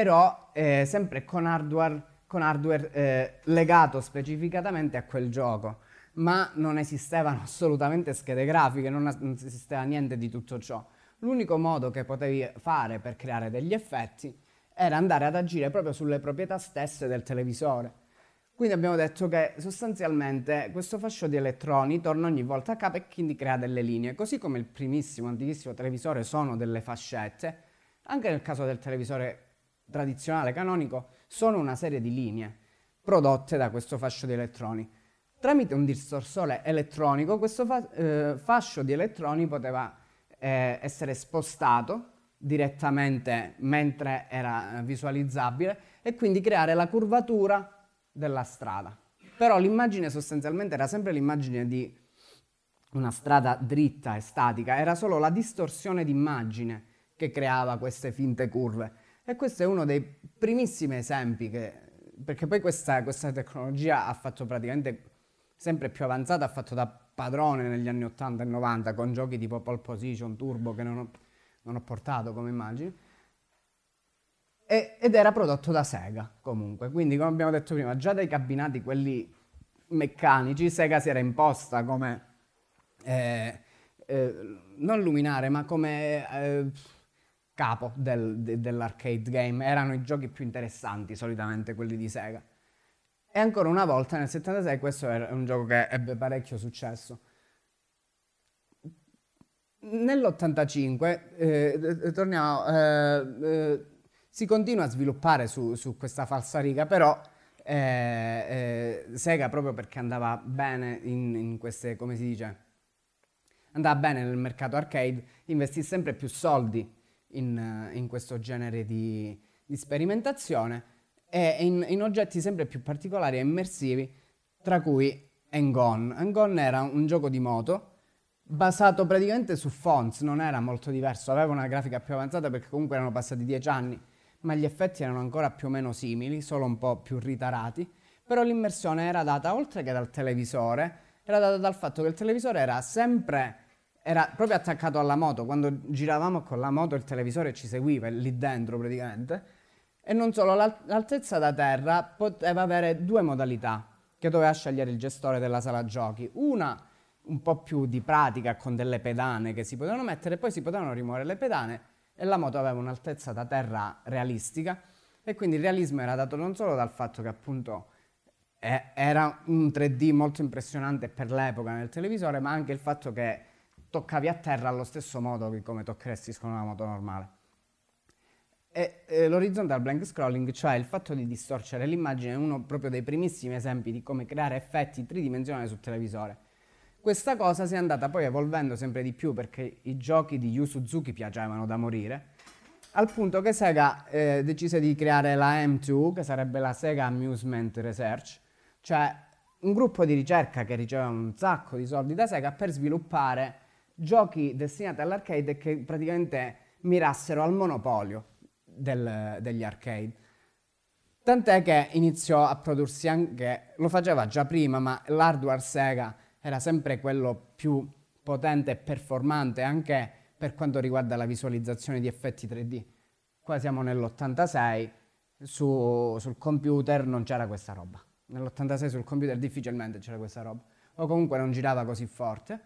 però eh, sempre con hardware, con hardware eh, legato specificatamente a quel gioco. Ma non esistevano assolutamente schede grafiche, non, non esisteva niente di tutto ciò. L'unico modo che potevi fare per creare degli effetti era andare ad agire proprio sulle proprietà stesse del televisore. Quindi abbiamo detto che sostanzialmente questo fascio di elettroni torna ogni volta a capo e quindi crea delle linee, così come il primissimo, antichissimo televisore sono delle fascette, anche nel caso del televisore tradizionale canonico sono una serie di linee prodotte da questo fascio di elettroni. Tramite un distorsore elettronico questo fa eh, fascio di elettroni poteva eh, essere spostato direttamente mentre era eh, visualizzabile e quindi creare la curvatura della strada. Però l'immagine sostanzialmente era sempre l'immagine di una strada dritta e statica, era solo la distorsione d'immagine che creava queste finte curve e questo è uno dei primissimi esempi che, perché poi questa, questa tecnologia ha fatto praticamente sempre più avanzata, ha fatto da padrone negli anni 80 e 90 con giochi tipo Pole Position, Turbo che non ho, non ho portato come immagini e, ed era prodotto da Sega comunque, quindi come abbiamo detto prima già dai cabinati quelli meccanici Sega si era imposta come eh, eh, non luminare ma come eh, capo del, de, dell'arcade game, erano i giochi più interessanti solitamente quelli di Sega. E ancora una volta nel 76 questo era un gioco che ebbe parecchio successo. Nell'85, eh, eh, torniamo, eh, eh, si continua a sviluppare su, su questa falsariga, però eh, eh, Sega proprio perché andava bene in, in queste, come si dice, andava bene nel mercato arcade, investì sempre più soldi in, eh, in questo genere di, di sperimentazione e in, in, oggetti sempre più particolari e immersivi, tra cui Engon. Engon era un gioco di moto basato praticamente su fonts, non era molto diverso, aveva una grafica più avanzata perché comunque erano passati dieci anni, ma gli effetti erano ancora più o meno simili, solo un po' più ritarati, però l'immersione era data oltre che dal televisore, era data dal fatto che il televisore era sempre era proprio attaccato alla moto, quando giravamo con la moto il televisore ci seguiva lì dentro praticamente. E non solo, l'altezza da terra poteva avere due modalità che doveva scegliere il gestore della sala giochi. Una un po' più di pratica con delle pedane che si potevano mettere, poi si potevano rimuovere le pedane e la moto aveva un'altezza da terra realistica e quindi il realismo era dato non solo dal fatto che appunto era un 3D molto impressionante per l'epoca nel televisore, ma anche il fatto che toccavi a terra allo stesso modo che come toccheresti con una moto normale. E, eh, l'horizontal blank scrolling, cioè il fatto di distorcere l'immagine, è uno proprio dei primissimi esempi di come creare effetti tridimensionali sul televisore. Questa cosa si è andata poi evolvendo sempre di più perché i giochi di Yu Suzuki piacevano da morire, al punto che Sega eh, decise di creare la M2, che sarebbe la Sega Amusement Research, cioè un gruppo di ricerca che riceveva un sacco di soldi da Sega per sviluppare giochi destinati all'arcade che praticamente mirassero al monopolio del, degli arcade. Tant'è che iniziò a prodursi anche, lo faceva già prima, ma l'hardware Sega era sempre quello più potente e performante anche per quanto riguarda la visualizzazione di effetti 3D. Qua siamo nell'86, su, sul computer non c'era questa roba. Nell'86 sul computer difficilmente c'era questa roba, o comunque non girava così forte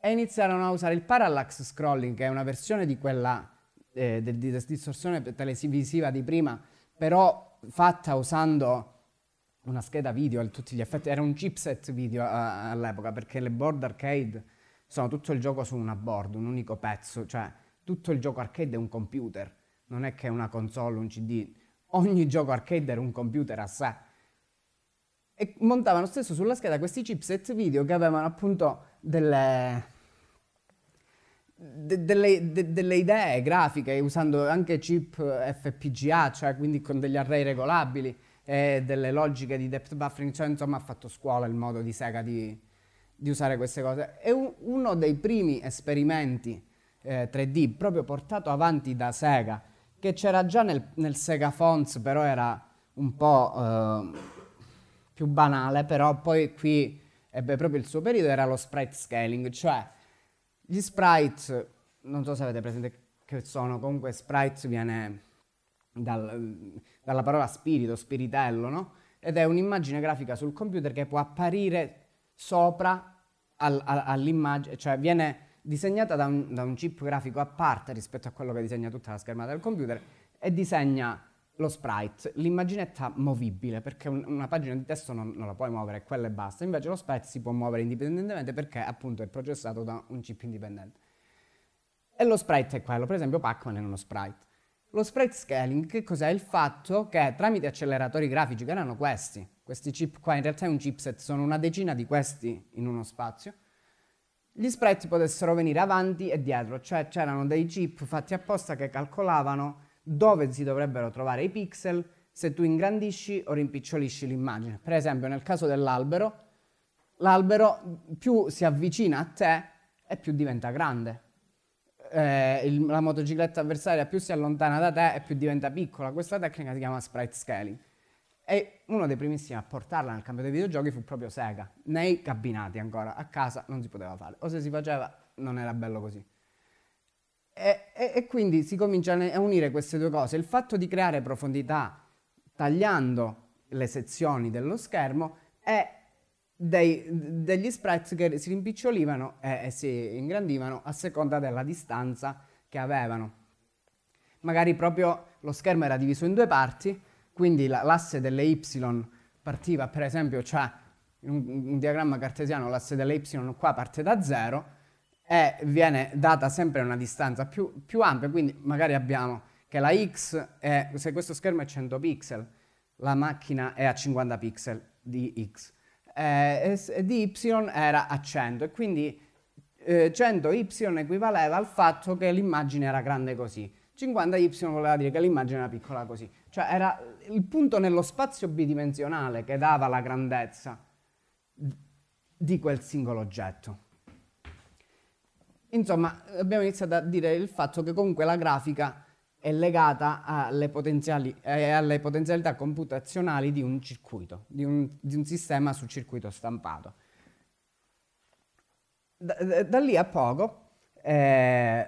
e iniziarono a usare il parallax scrolling, che è una versione di quella eh, di, distorsione televisiva di prima, però fatta usando una scheda video a tutti gli effetti. Era un chipset video a, all'epoca, perché le board arcade sono tutto il gioco su una board, un unico pezzo, cioè tutto il gioco arcade è un computer, non è che è una console, un CD. Ogni gioco arcade era un computer a sé. E montavano stesso sulla scheda questi chipset video che avevano appunto delle, de, delle, de, delle, idee grafiche usando anche chip FPGA, cioè quindi con degli array regolabili e delle logiche di depth buffering, cioè insomma ha fatto scuola il modo di Sega di, di usare queste cose. È un, uno dei primi esperimenti eh, 3D proprio portato avanti da Sega, che c'era già nel, nel Sega Fonts, però era un po' eh, più banale, però poi qui ebbe proprio il suo periodo era lo sprite scaling, cioè gli sprite, non so se avete presente che sono, comunque sprite viene dal, dalla parola spirito, spiritello, no? Ed è un'immagine grafica sul computer che può apparire sopra al, al, all'immagine, cioè viene disegnata da un, da un, chip grafico a parte rispetto a quello che disegna tutta la schermata del computer e disegna lo sprite, l'immaginetta movibile, perché un, una pagina di testo non, non, la puoi muovere, quella e basta. Invece lo sprite si può muovere indipendentemente perché appunto è processato da un chip indipendente. E lo sprite è quello, per esempio Pac-Man è uno sprite. Lo sprite scaling, che cos'è? Il fatto che tramite acceleratori grafici, che erano questi, questi chip qua, in realtà è un chipset, sono una decina di questi in uno spazio, gli sprite potessero venire avanti e dietro, cioè c'erano dei chip fatti apposta che calcolavano dove si dovrebbero trovare i pixel se tu ingrandisci o rimpicciolisci l'immagine. Per esempio nel caso dell'albero, l'albero più si avvicina a te e più diventa grande. Eh, il, la motocicletta avversaria più si allontana da te e più diventa piccola. Questa tecnica si chiama sprite scaling. E uno dei primissimi a portarla nel campo dei videogiochi fu proprio Sega, nei cabinati ancora, a casa non si poteva fare, o se si faceva non era bello così. E, e, e, quindi si cominciano a unire queste due cose, il fatto di creare profondità tagliando le sezioni dello schermo e dei, degli sprites che si rimpicciolivano e, e si ingrandivano a seconda della distanza che avevano. Magari proprio lo schermo era diviso in due parti, quindi l'asse delle y partiva per esempio, cioè in un, un diagramma cartesiano l'asse delle y qua parte da zero, e viene data sempre una distanza più, più ampia, quindi magari abbiamo che la X è, se questo schermo è 100 pixel, la macchina è a 50 pixel di X, eh, e di Y era a 100 e quindi eh, 100Y equivaleva al fatto che l'immagine era grande così, 50Y voleva dire che l'immagine era piccola così, cioè era il punto nello spazio bidimensionale che dava la grandezza di quel singolo oggetto. Insomma, abbiamo iniziato a dire il fatto che comunque la grafica è legata alle, eh, alle potenzialità computazionali di un circuito, di un, di un sistema su circuito stampato. Da, da, da lì a poco, eh,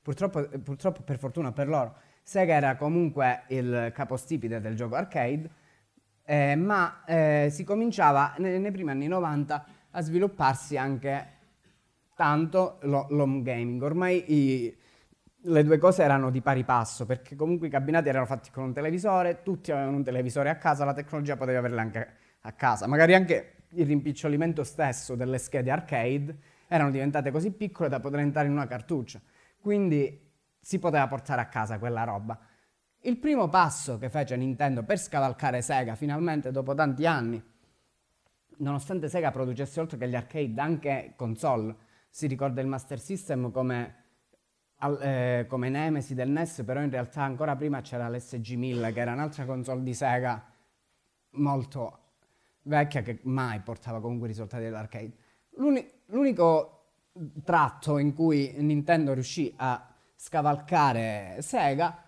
purtroppo, eh, purtroppo per fortuna per loro, Sega era comunque il capostipite del gioco arcade, eh, ma eh, si cominciava nei, nei, primi anni 90 a svilupparsi anche tanto l'home gaming. Ormai i, le due cose erano di pari passo, perché comunque i cabinati erano fatti con un televisore, tutti avevano un televisore a casa, la tecnologia poteva averla anche a casa. Magari anche il rimpicciolimento stesso delle schede arcade erano diventate così piccole da poter entrare in una cartuccia. Quindi si poteva portare a casa quella roba. Il primo passo che fece Nintendo per scavalcare Sega, finalmente dopo tanti anni, nonostante Sega producesse oltre che gli arcade anche console, si ricorda il Master System come, eh, come nemesi del NES, però in realtà ancora prima c'era l'SG1000, che era un'altra console di Sega molto vecchia che mai portava comunque i risultati dell'arcade. l'unico tratto in cui Nintendo riuscì a scavalcare Sega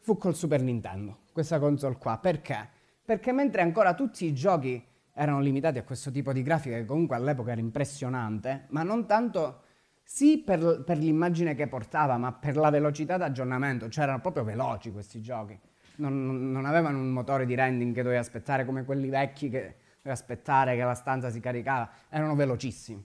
fu col Super Nintendo, questa console qua. Perché? Perché mentre ancora tutti i giochi erano limitati a questo tipo di grafica che comunque all'epoca era impressionante, ma non tanto sì per, per l'immagine che portava, ma per la velocità d'aggiornamento, cioè erano proprio veloci questi giochi, non, non avevano un motore di rending che dovevi aspettare come quelli vecchi che dovevi aspettare che la stanza si caricava, erano velocissimi,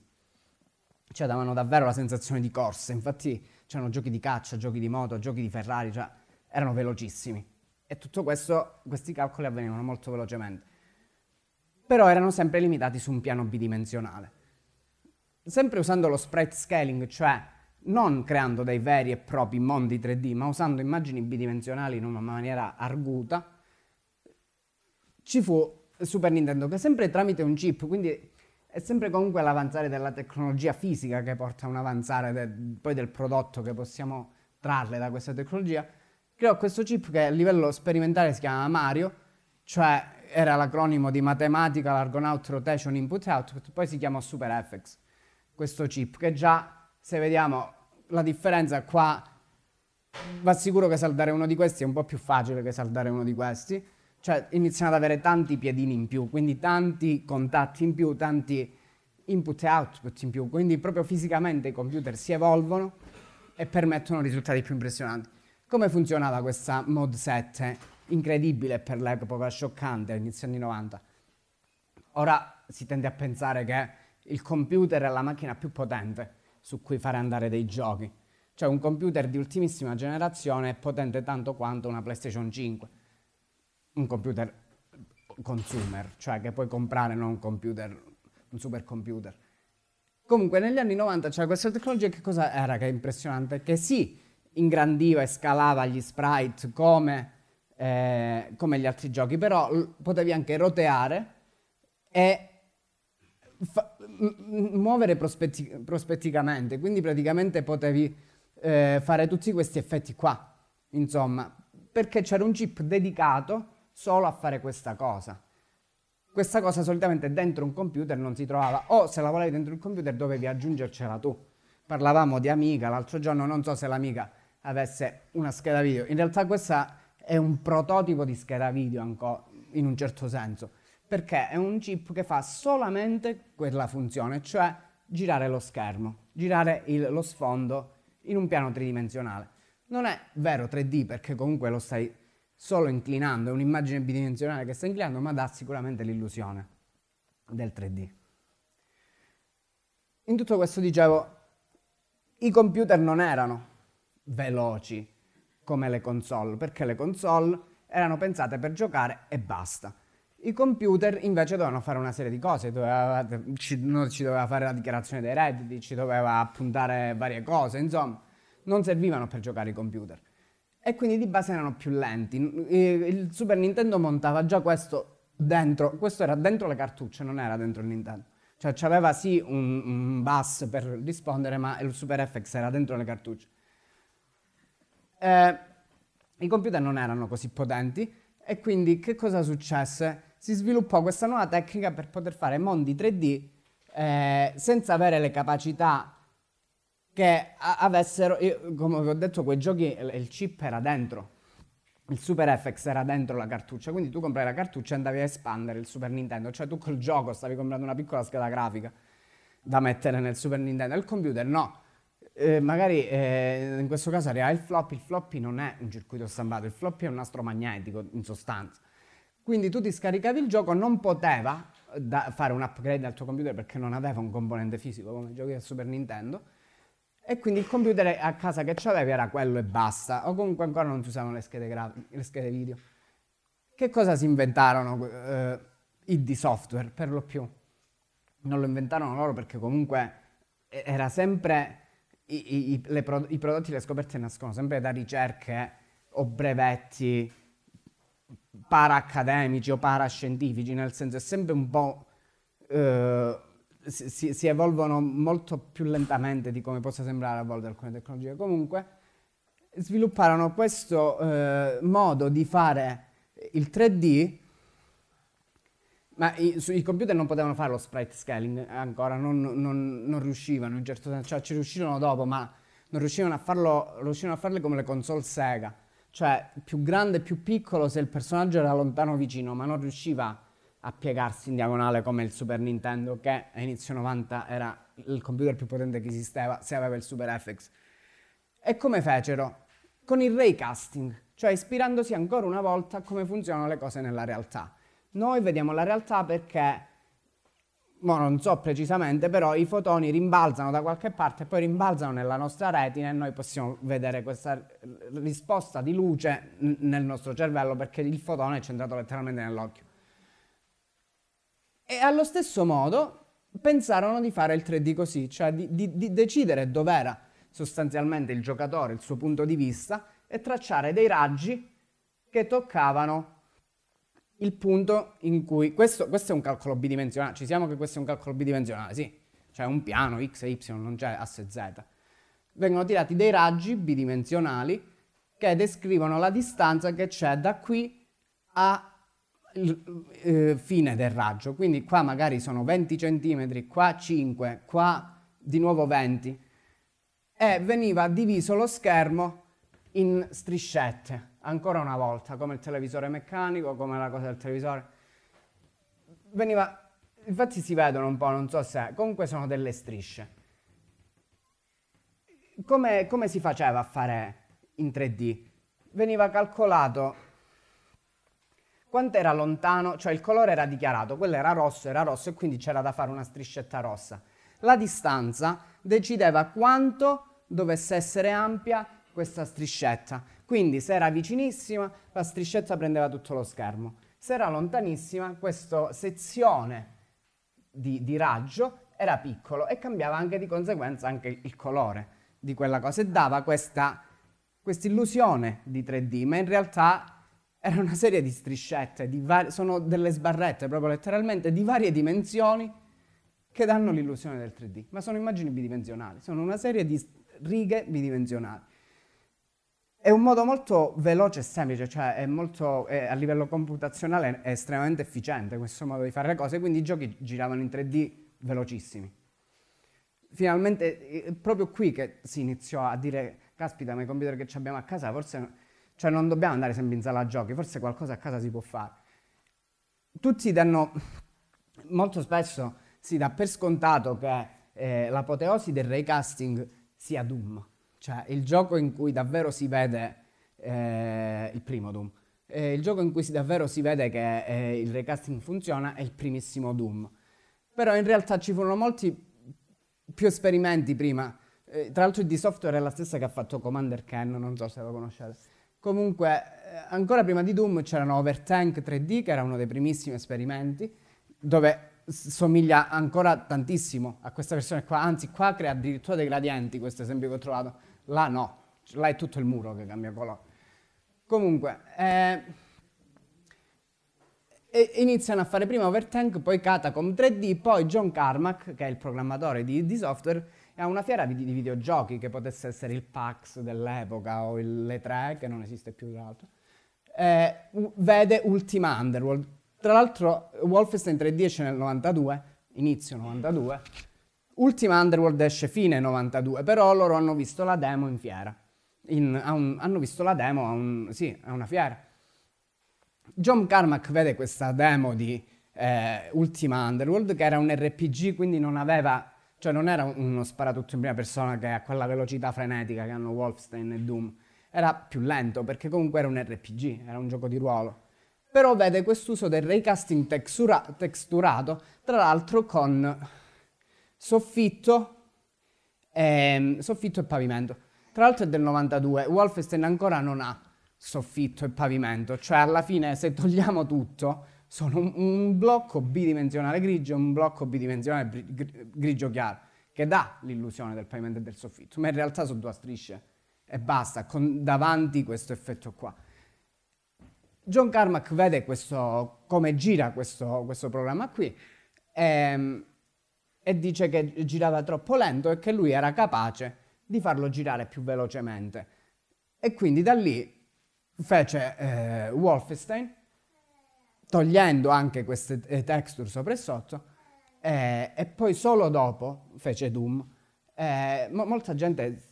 cioè davano davvero la sensazione di corse, infatti c'erano giochi di caccia, giochi di moto, giochi di Ferrari, cioè erano velocissimi. E tutto questo, questi calcoli avvenivano molto velocemente però erano sempre limitati su un piano bidimensionale. Sempre usando lo sprite scaling, cioè non creando dei veri e propri mondi 3D, ma usando immagini bidimensionali in una maniera arguta, ci fu Super Nintendo che sempre tramite un chip, quindi è sempre comunque l'avanzare della tecnologia fisica che porta a un avanzare de, poi del prodotto che possiamo trarre da questa tecnologia, creò questo chip che a livello sperimentale si chiama Mario, cioè era l'acronimo di Mathematical Argonaut Rotation Input Output, poi si chiama SuperFX, questo chip che già, se vediamo la differenza qua, va sicuro che saldare uno di questi è un po' più facile che saldare uno di questi, cioè iniziano ad avere tanti piedini in più, quindi tanti contatti in più, tanti input e output in più, quindi proprio fisicamente i computer si evolvono e permettono risultati più impressionanti. Come funzionava questa mod 7? incredibile per l'epoca, scioccante, inizio anni 90. Ora si tende a pensare che il computer è la macchina più potente su cui fare andare dei giochi. Cioè un computer di ultimissima generazione è potente tanto quanto una PlayStation 5. Un computer consumer, cioè che puoi comprare, non un computer, un supercomputer. Comunque negli anni 90 c'era questa tecnologia che cosa era che è impressionante? Che sì, ingrandiva e scalava gli sprite come eh, come gli altri giochi, però potevi anche roteare e fa- muovere prospetti- prospetticamente, quindi praticamente potevi eh, fare tutti questi effetti qua, insomma, perché c'era un chip dedicato solo a fare questa cosa. Questa cosa solitamente dentro un computer non si trovava, o se la volevi dentro il computer dovevi aggiungercela tu. Parlavamo di Amiga l'altro giorno, non so se l'Amiga avesse una scheda video. In realtà questa è un prototipo di scheda video ancora, in un certo senso, perché è un chip che fa solamente quella funzione, cioè girare lo schermo, girare il, lo sfondo in un piano tridimensionale. Non è vero 3D perché comunque lo stai solo inclinando, è un'immagine bidimensionale che stai inclinando, ma dà sicuramente l'illusione del 3D. In tutto questo dicevo, i computer non erano veloci, come le console, perché le console erano pensate per giocare e basta. I computer invece dovevano fare una serie di cose, doveva, ci, no, ci doveva fare la dichiarazione dei redditi, ci doveva appuntare varie cose, insomma, non servivano per giocare i computer. E quindi di base erano più lenti. Il Super Nintendo montava già questo dentro, questo era dentro le cartucce, non era dentro il Nintendo. Cioè c'aveva sì un, un bus per rispondere, ma il Super FX era dentro le cartucce eh, i computer non erano così potenti e quindi che cosa successe? Si sviluppò questa nuova tecnica per poter fare mondi 3D eh, senza avere le capacità che avessero, io, come ho detto, quei giochi il chip era dentro, il Super FX era dentro la cartuccia, quindi tu comprai la cartuccia e andavi a espandere il Super Nintendo, cioè tu col gioco stavi comprando una piccola scheda grafica da mettere nel Super Nintendo, il computer no, eh, magari eh, in questo caso arriva il floppy, il floppy non è un circuito stampato, il floppy è un nastro magnetico in sostanza. Quindi tu ti scaricavi il gioco, non poteva eh, fare un upgrade al tuo computer perché non aveva un componente fisico come i giochi del Super Nintendo. E quindi il computer a casa che c'avevi era quello e basta. O comunque ancora non si usavano le schede, grafiche, le schede video. Che cosa si inventarono eh, i di software per lo più? Non lo inventarono loro perché comunque eh, era sempre i, i, le, i prodotti, le scoperte nascono sempre da ricerche o brevetti paraccademici o parascientifici, nel senso è sempre un po'... Eh, si, si, evolvono molto più lentamente di come possa sembrare a volte alcune tecnologie. Comunque svilupparono questo eh, modo di fare il 3D ma i, su, computer non potevano fare lo sprite scaling ancora, non, non, non riuscivano in certo senso, cioè ci riuscirono dopo, ma non riuscivano a farlo, riuscivano a farle come le console Sega, cioè più grande, più piccolo se il personaggio era lontano o vicino, ma non riusciva a piegarsi in diagonale come il Super Nintendo che a inizio 90 era il computer più potente che esisteva se aveva il Super FX. E come fecero? Con il raycasting, cioè ispirandosi ancora una volta a come funzionano le cose nella realtà. Noi vediamo la realtà perché, mo non so precisamente, però i fotoni rimbalzano da qualche parte e poi rimbalzano nella nostra retina e noi possiamo vedere questa risposta di luce nel nostro cervello perché il fotone è centrato letteralmente nell'occhio. E allo stesso modo pensarono di fare il 3D così, cioè di, di, di decidere dov'era sostanzialmente il giocatore, il suo punto di vista, e tracciare dei raggi che toccavano il punto in cui questo, questo, è un calcolo bidimensionale, ci siamo che questo è un calcolo bidimensionale, sì, cioè un piano x e y, non c'è asse z. Vengono tirati dei raggi bidimensionali che descrivono la distanza che c'è da qui a eh, fine del raggio. Quindi qua magari sono 20 cm, qua 5, qua di nuovo 20. E veniva diviso lo schermo in striscette ancora una volta, come il televisore meccanico, come la cosa del televisore. Veniva, infatti si vedono un po', non so se, comunque sono delle strisce. Come, come si faceva a fare in 3D? Veniva calcolato quanto era lontano, cioè il colore era dichiarato, quello era rosso, era rosso e quindi c'era da fare una striscetta rossa. La distanza decideva quanto dovesse essere ampia questa striscetta. Quindi se era vicinissima la striscetta prendeva tutto lo schermo, se era lontanissima questa sezione di, di raggio era piccolo e cambiava anche di conseguenza anche il colore di quella cosa e dava questa illusione di 3D, ma in realtà era una serie di striscette, di sono delle sbarrette proprio letteralmente, di varie dimensioni che danno l'illusione del 3D, ma sono immagini bidimensionali, sono una serie di righe bidimensionali. È un modo molto veloce e semplice, cioè molto, eh, a livello computazionale è estremamente efficiente questo modo di fare le cose, quindi i giochi giravano in 3D velocissimi. Finalmente eh, è proprio qui che si iniziò a dire, caspita, ma i computer che abbiamo a casa forse cioè non dobbiamo andare sempre in sala giochi, forse qualcosa a casa si può fare. Tutti danno, molto spesso si dà per scontato che eh, l'apoteosi del raycasting sia Doom cioè, il gioco in cui davvero si vede eh, il primo Doom. Eh, il gioco in cui si, davvero si vede che eh, il recasting funziona è il primissimo Doom. Però in realtà ci furono molti più esperimenti prima. Eh, tra l'altro il d software è la stessa che ha fatto Commander Ken, non so se lo conoscete. Comunque, eh, ancora prima di Doom c'erano Overtank 3D, che era uno dei primissimi esperimenti, dove somiglia ancora tantissimo a questa versione qua, anzi qua crea addirittura dei gradienti, questo esempio che ho trovato là no, là è tutto il muro che cambia colore. Comunque, eh, iniziano a fare prima Overtank, poi Catacomb 3D, poi John Carmack, che è il programmatore di, di software, ha una fiera di, di, videogiochi che potesse essere il PAX dell'epoca o l'E3, che non esiste più tra l'altro, eh, vede Ultima Underworld. Tra l'altro Wolfenstein 3D esce nel 92, inizio 92, Ultima Underworld esce fine 92, però loro hanno visto la demo in fiera. In, un, hanno visto la demo a, un, sì, a, una fiera. John Carmack vede questa demo di eh, Ultima Underworld, che era un RPG, quindi non aveva cioè non era uno sparatutto in prima persona che a quella velocità frenetica che hanno Wolfstein e Doom, era più lento perché comunque era un RPG, era un gioco di ruolo. Però vede quest'uso del raycasting texturato, tra l'altro con soffitto, ehm, soffitto e pavimento. Tra l'altro è del 92, Wolfenstein ancora non ha soffitto e pavimento, cioè alla fine se togliamo tutto sono un, un blocco bidimensionale grigio e un blocco bidimensionale grigio chiaro, che dà l'illusione del pavimento e del soffitto, ma in realtà sono due strisce e basta, con davanti questo effetto qua. John Carmack vede questo, come gira questo, questo programma qui. E, ehm, e dice che girava troppo lento e che lui era capace di farlo girare più velocemente. E quindi da lì fece eh, Wolfenstein, togliendo anche queste eh, texture sopra e sotto, eh, e poi solo dopo fece Doom. Eh, mo- molta gente,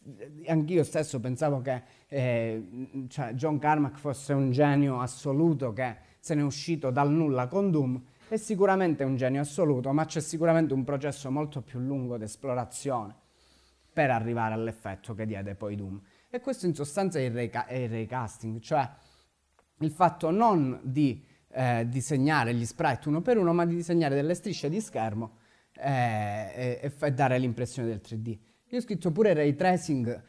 anch'io stesso pensavo che eh, cioè John Carmack fosse un genio assoluto che se n'è uscito dal nulla con Doom, è sicuramente un genio assoluto, ma c'è sicuramente un processo molto più lungo di esplorazione per arrivare all'effetto che diede poi Doom. E questo in sostanza è il, reca- è il raycasting, cioè il fatto non di eh, disegnare gli sprite uno per uno, ma di disegnare delle strisce di schermo eh, e, e dare l'impressione del 3D. Io ho scritto pure ray tracing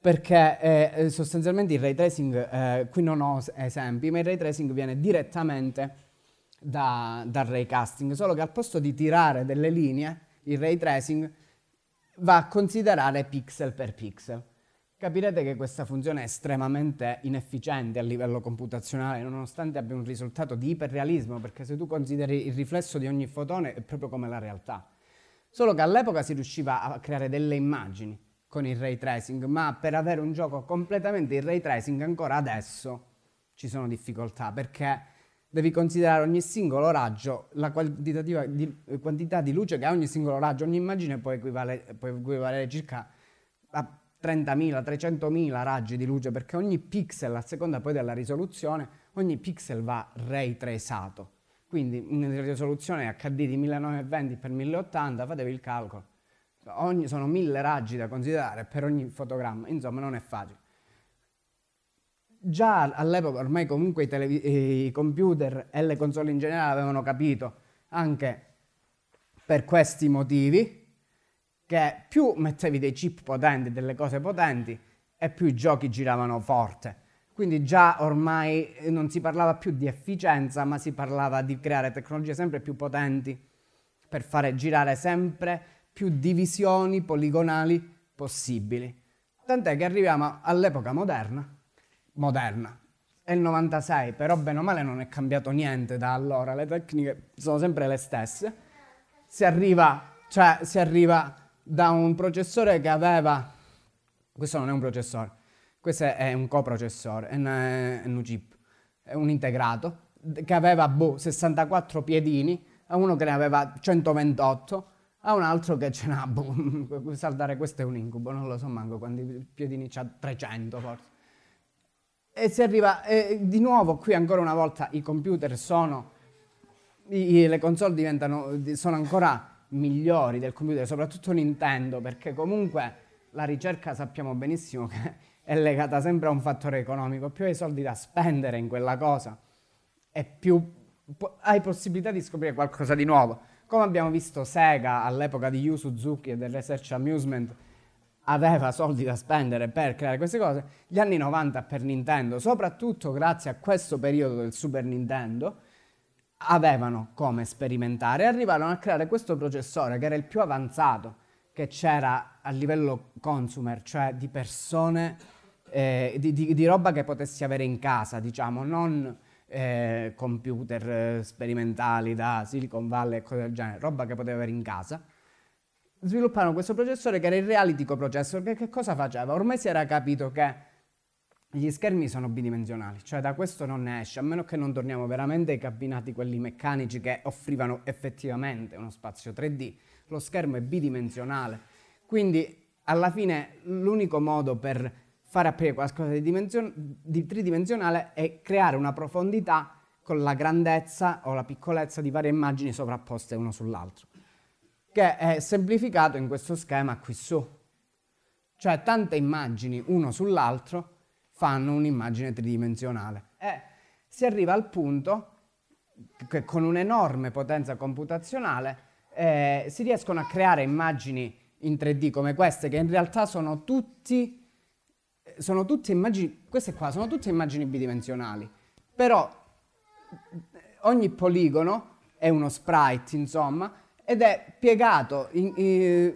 perché eh, eh, sostanzialmente il ray tracing, eh, qui non ho esempi, ma il ray tracing viene direttamente da, dal casting, solo che al posto di tirare delle linee, il ray tracing va a considerare pixel per pixel. Capirete che questa funzione è estremamente inefficiente a livello computazionale, nonostante abbia un risultato di iperrealismo, perché se tu consideri il riflesso di ogni fotone è proprio come la realtà. Solo che all'epoca si riusciva a creare delle immagini con il ray tracing, ma per avere un gioco completamente in ray tracing ancora adesso ci sono difficoltà, perché devi considerare ogni singolo raggio, la di, quantità di luce che ha ogni singolo raggio, ogni immagine può equivalere, può equivalere circa a 30.000, 300.000 raggi di luce, perché ogni pixel, a seconda poi della risoluzione, ogni pixel va ray Quindi una risoluzione HD di 1920x1080 fatevi il calcolo. Ogni, sono mille raggi da considerare per ogni fotogramma, insomma non è facile già all'epoca ormai comunque i, telev- i, computer e le console in generale avevano capito anche per questi motivi che più mettevi dei chip potenti, delle cose potenti e più i giochi giravano forte. Quindi già ormai eh, non si parlava più di efficienza, ma si parlava di creare tecnologie sempre più potenti per fare girare sempre più divisioni poligonali possibili. Tant'è che arriviamo all'epoca moderna moderna. È il 96, però bene o male non è cambiato niente da allora, le tecniche sono sempre le stesse. Si arriva, cioè, si arriva da un processore che aveva... Questo non è un processore, questo è un coprocessore, è un, chip, è un integrato, che aveva boh, 64 piedini, a uno che ne aveva 128, a un altro che ce n'ha, boh, saldare questo è un incubo, non lo so manco quanti piedini c'ha, 300 forse. E si arriva eh, di nuovo qui ancora una volta i computer sono i, le console diventano sono ancora migliori del computer, soprattutto Nintendo, perché comunque la ricerca sappiamo benissimo che è legata sempre a un fattore economico, più hai soldi da spendere in quella cosa e più hai possibilità di scoprire qualcosa di nuovo. Come abbiamo visto Sega all'epoca di Yu Suzuki e del Research Amusement aveva soldi da spendere per creare queste cose, gli anni 90 per Nintendo, soprattutto grazie a questo periodo del Super Nintendo, avevano come sperimentare e arrivarono a creare questo processore che era il più avanzato che c'era a livello consumer, cioè di persone, eh, di, di, di, roba che potessi avere in casa, diciamo, non eh, computer eh, sperimentali da Silicon Valley e cose del genere, roba che potevi avere in casa svilupparono questo processore che era il Realitico Processor, che, che cosa faceva? Ormai si era capito che gli schermi sono bidimensionali, cioè da questo non ne esce, a meno che non torniamo veramente ai cabinati quelli meccanici che offrivano effettivamente uno spazio 3D, lo schermo è bidimensionale, quindi alla fine l'unico modo per fare aprire qualcosa di, di tridimensionale è creare una profondità con la grandezza o la piccolezza di varie immagini sovrapposte uno sull'altro che è semplificato in questo schema qui su. Cioè tante immagini uno sull'altro fanno un'immagine tridimensionale e si arriva al punto che con un'enorme potenza computazionale eh, si riescono a creare immagini in 3D come queste che in realtà sono tutti sono tutte immagini queste qua sono tutte immagini bidimensionali però mm, ogni poligono è uno sprite insomma ed è piegato, in, in,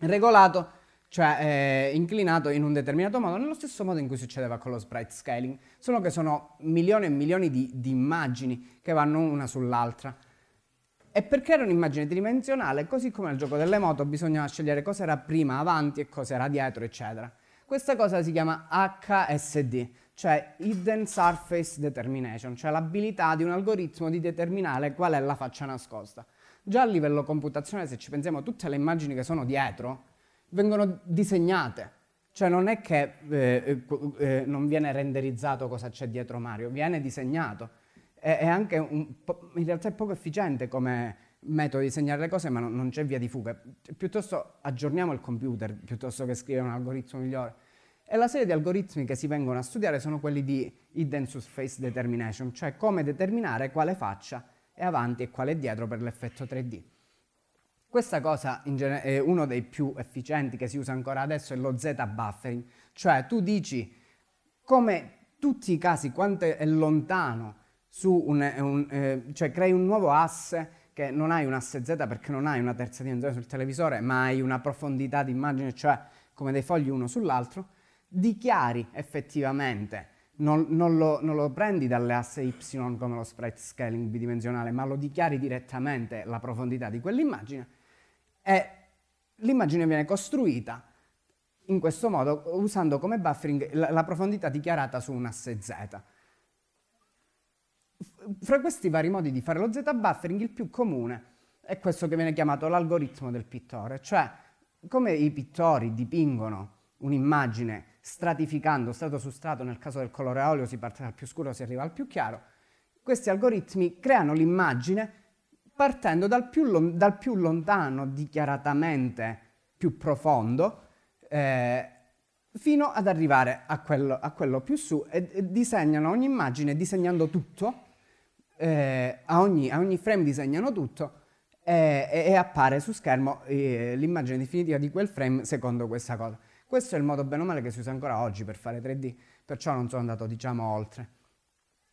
regolato, cioè eh, inclinato in un determinato modo, nello stesso modo in cui succedeva con lo sprite scaling, solo che sono milioni e milioni di, di immagini che vanno una sull'altra. E perché era un'immagine tridimensionale, così come al gioco delle moto, bisogna scegliere cosa era prima, avanti e cosa era dietro, eccetera. Questa cosa si chiama HSD, cioè Hidden Surface Determination, cioè l'abilità di un algoritmo di determinare qual è la faccia nascosta. Già a livello computazionale, se ci pensiamo, tutte le immagini che sono dietro vengono disegnate. Cioè non è che eh, eh, eh non viene renderizzato cosa c'è dietro Mario, viene disegnato. È, è anche in realtà è poco efficiente come metodo di disegnare le cose, ma non, non c'è via di fuga. Cioè, piuttosto aggiorniamo il computer, piuttosto che scrivere un algoritmo migliore. E la serie di algoritmi che si vengono a studiare sono quelli di hidden surface determination, cioè come determinare quale faccia è avanti e quale è dietro per l'effetto 3D. Questa cosa è uno dei più efficienti che si usa ancora adesso è lo z-buffering, cioè tu dici come tutti i casi quanto è lontano su un, un eh, cioè crei un nuovo asse che non hai un asse z perché non hai una terza dimensione sul televisore, ma hai una profondità d'immagine, cioè come dei fogli uno sull'altro, dichiari effettivamente non, non, lo, non, lo, prendi dall'asse Y come lo sprite scaling bidimensionale, ma lo dichiari direttamente la profondità di quell'immagine e l'immagine viene costruita in questo modo usando come buffering la, la profondità dichiarata su un asse Z. Fra questi vari modi di fare lo Z-buffering, il più comune è questo che viene chiamato l'algoritmo del pittore, cioè come i pittori dipingono un'immagine stratificando strato su strato, nel caso del colore a olio si parte dal più scuro si arriva al più chiaro, questi algoritmi creano l'immagine partendo dal più, lon- dal più lontano, dichiaratamente più profondo, eh, fino ad arrivare a quello, a quello più su e, e, disegnano ogni immagine disegnando tutto, eh, a, ogni, a, ogni, frame disegnano tutto eh, e, e, appare su schermo eh, l'immagine definitiva di quel frame secondo questa cosa. Questo è il modo bene o male che si usa ancora oggi per fare 3D, perciò non sono andato diciamo oltre.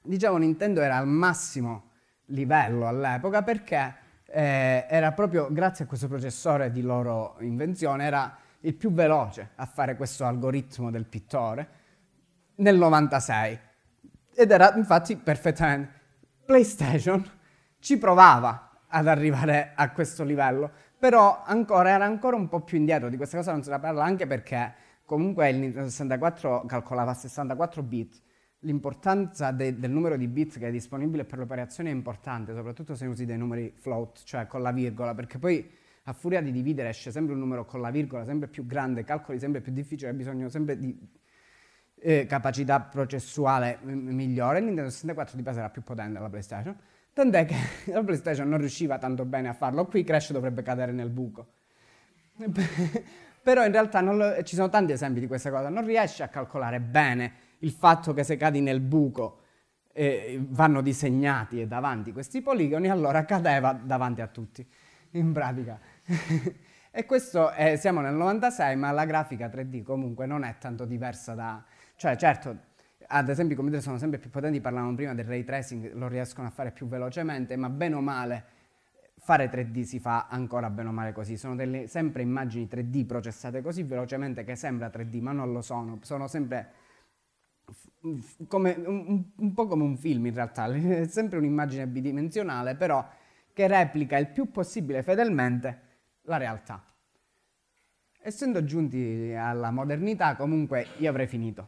Diciamo Nintendo era al massimo livello all'epoca perché eh, era proprio grazie a questo processore di loro invenzione, era il più veloce a fare questo algoritmo del pittore nel 96 ed era infatti perfettamente PlayStation ci provava ad arrivare a questo livello però ancora, era ancora un po' più indietro, di questa cosa non se la parla anche perché comunque il Nintendo 64 calcolava 64 bit, l'importanza de, del numero di bit che è disponibile per l'operazione è importante, soprattutto se usi dei numeri float, cioè con la virgola, perché poi a furia di dividere esce sempre un numero con la virgola, sempre più grande, calcoli sempre più difficili, hai bisogno sempre di eh, capacità processuale mm, migliore. Il Nintendo 64 di base era più potente della PlayStation Tant'è che la PlayStation non riusciva tanto bene a farlo, qui Crash dovrebbe cadere nel buco. Però in realtà lo, ci sono tanti esempi di questa cosa, non riesci a calcolare bene il fatto che se cadi nel buco eh, vanno disegnati e davanti questi poligoni, allora cadeva davanti a tutti, in pratica. e questo è, siamo nel 96, ma la grafica 3D comunque non è tanto diversa da... Cioè certo ad esempio i computer sono sempre più potenti, parlavamo prima del ray tracing, lo riescono a fare più velocemente, ma bene o male fare 3D si fa ancora bene o male così, sono delle, sempre immagini 3D processate così velocemente che sembra 3D, ma non lo sono, sono sempre come, un, un po' come un film in realtà, è sempre un'immagine bidimensionale, però che replica il più possibile fedelmente la realtà. Essendo giunti alla modernità, comunque io avrei finito.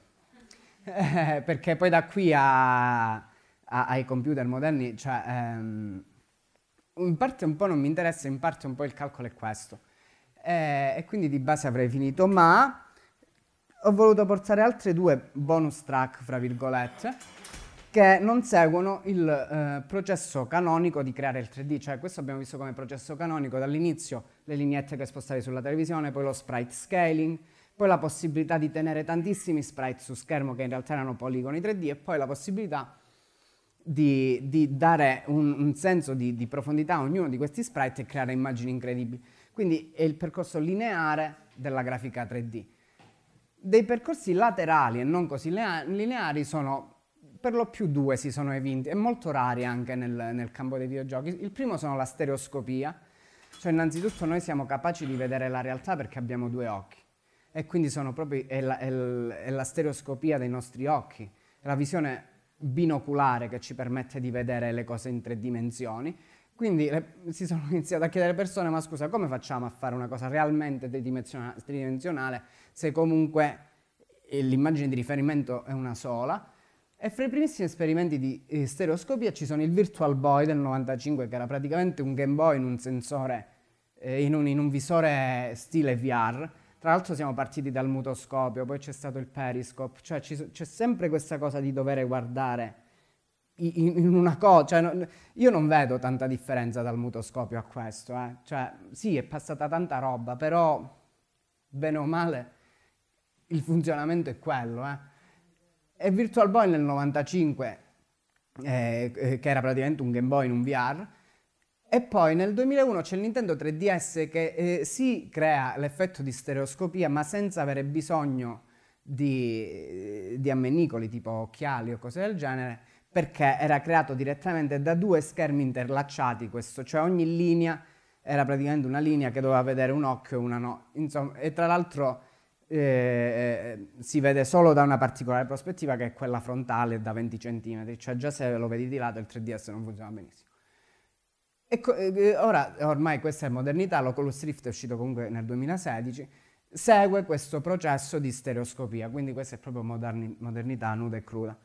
Eh, perché poi da qui a, a, ai computer moderni, cioè, ehm, in parte un po' non mi interessa, in parte un po' il calcolo è questo. Eh, e quindi di base avrei finito, ma ho voluto portare altre due bonus track, fra virgolette, che non seguono il eh, processo canonico di creare il 3D, cioè questo abbiamo visto come processo canonico dall'inizio, le lineette che spostavi sulla televisione, poi lo sprite scaling, poi la possibilità di tenere tantissimi sprite su schermo che in realtà erano poligoni 3D e poi la possibilità di, di dare un, un senso di, di, profondità a ognuno di questi sprite e creare immagini incredibili. Quindi è il percorso lineare della grafica 3D. Dei percorsi laterali e non così lineari sono per lo più due si sono evinti e molto rari anche nel, nel campo dei videogiochi. Il primo sono la stereoscopia, cioè innanzitutto noi siamo capaci di vedere la realtà perché abbiamo due occhi e quindi proprio, è, la, è, è la stereoscopia dei nostri occhi, è la visione binoculare che ci permette di vedere le cose in tre dimensioni. Quindi le, si sono iniziate a chiedere persone, ma scusa, come facciamo a fare una cosa realmente tridimensionale, tridimensionale se comunque l'immagine di riferimento è una sola? E fra i primissimi esperimenti di eh, stereoscopia ci sono il Virtual Boy del 95, che era praticamente un Game Boy in un sensore, eh, in, un, in un visore stile VR, tra l'altro siamo partiti dal mutoscopio, poi c'è stato il periscope, cioè c'è sempre questa cosa di dovere guardare in, una cosa, cioè, io non vedo tanta differenza dal mutoscopio a questo, eh. cioè sì è passata tanta roba, però bene o male il funzionamento è quello. Eh. E Virtual Boy nel 95, eh, eh, che era praticamente un Game Boy in un VR, e poi nel 2001 c'è il Nintendo 3DS che eh, si crea l'effetto di stereoscopia ma senza avere bisogno di, eh, di ammenicoli tipo occhiali o cose del genere perché era creato direttamente da due schermi interlacciati questo, cioè ogni linea era praticamente una linea che doveva vedere un occhio e una no. Insomma, e tra l'altro eh, eh si vede solo da una particolare prospettiva che è quella frontale da 20 cm, cioè già se lo vedi di lato il 3DS non funziona benissimo. Ecco, eh, eh, ora, ormai questa è modernità, l'Oculus Rift è uscito comunque nel 2016, segue questo processo di stereoscopia, quindi questa è proprio moderni, modernità nuda e cruda.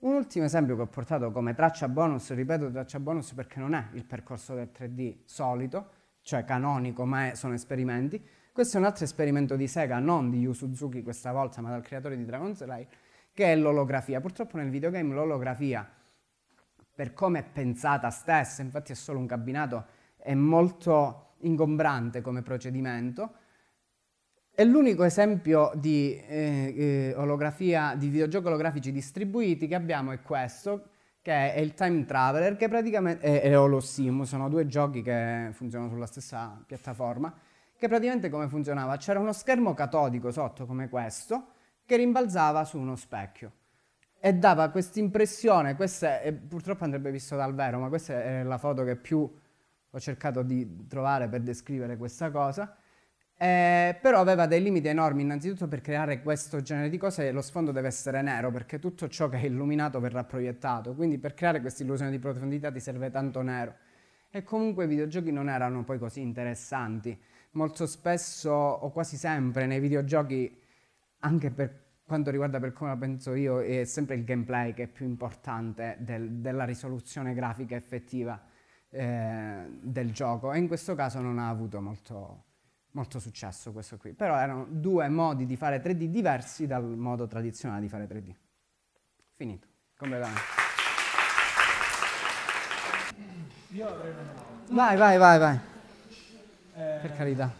Un ultimo esempio che ho portato come traccia bonus, ripeto traccia bonus perché non è il percorso del 3D solito, cioè canonico, ma è, sono esperimenti. Questo è un altro esperimento di Sega, non di Yu Suzuki questa volta, ma dal creatore di Dragon's Lair, che è l'olografia. Purtroppo nel videogame l'olografia per come è pensata stessa, infatti è solo un cabinato, è molto ingombrante come procedimento. È l'unico esempio di eh, eh, olografia, di videogiochi olografici distribuiti che abbiamo è questo, che è il Time Traveler, che praticamente è, è Holosim, sono due giochi che funzionano sulla stessa piattaforma, che praticamente come funzionava? C'era uno schermo catodico sotto come questo che rimbalzava su uno specchio e dava quest'impressione, questa è, purtroppo andrebbe visto dal vero, ma questa è la foto che più ho cercato di trovare per descrivere questa cosa, eh, però aveva dei limiti enormi innanzitutto per creare questo genere di cose lo sfondo deve essere nero perché tutto ciò che è illuminato verrà proiettato, quindi per creare questa illusione di profondità ti serve tanto nero. E comunque i videogiochi non erano poi così interessanti, molto spesso o quasi sempre nei videogiochi, anche per quanto riguarda per come la penso io, è sempre il gameplay che è più importante del, della risoluzione grafica effettiva eh, del gioco e in questo caso non ha avuto molto, molto, successo questo qui. Però erano due modi di fare 3D diversi dal modo tradizionale di fare 3D. Finito, completamente. Io avrei una domanda. Vai, vai, vai, vai. Eh, per carità.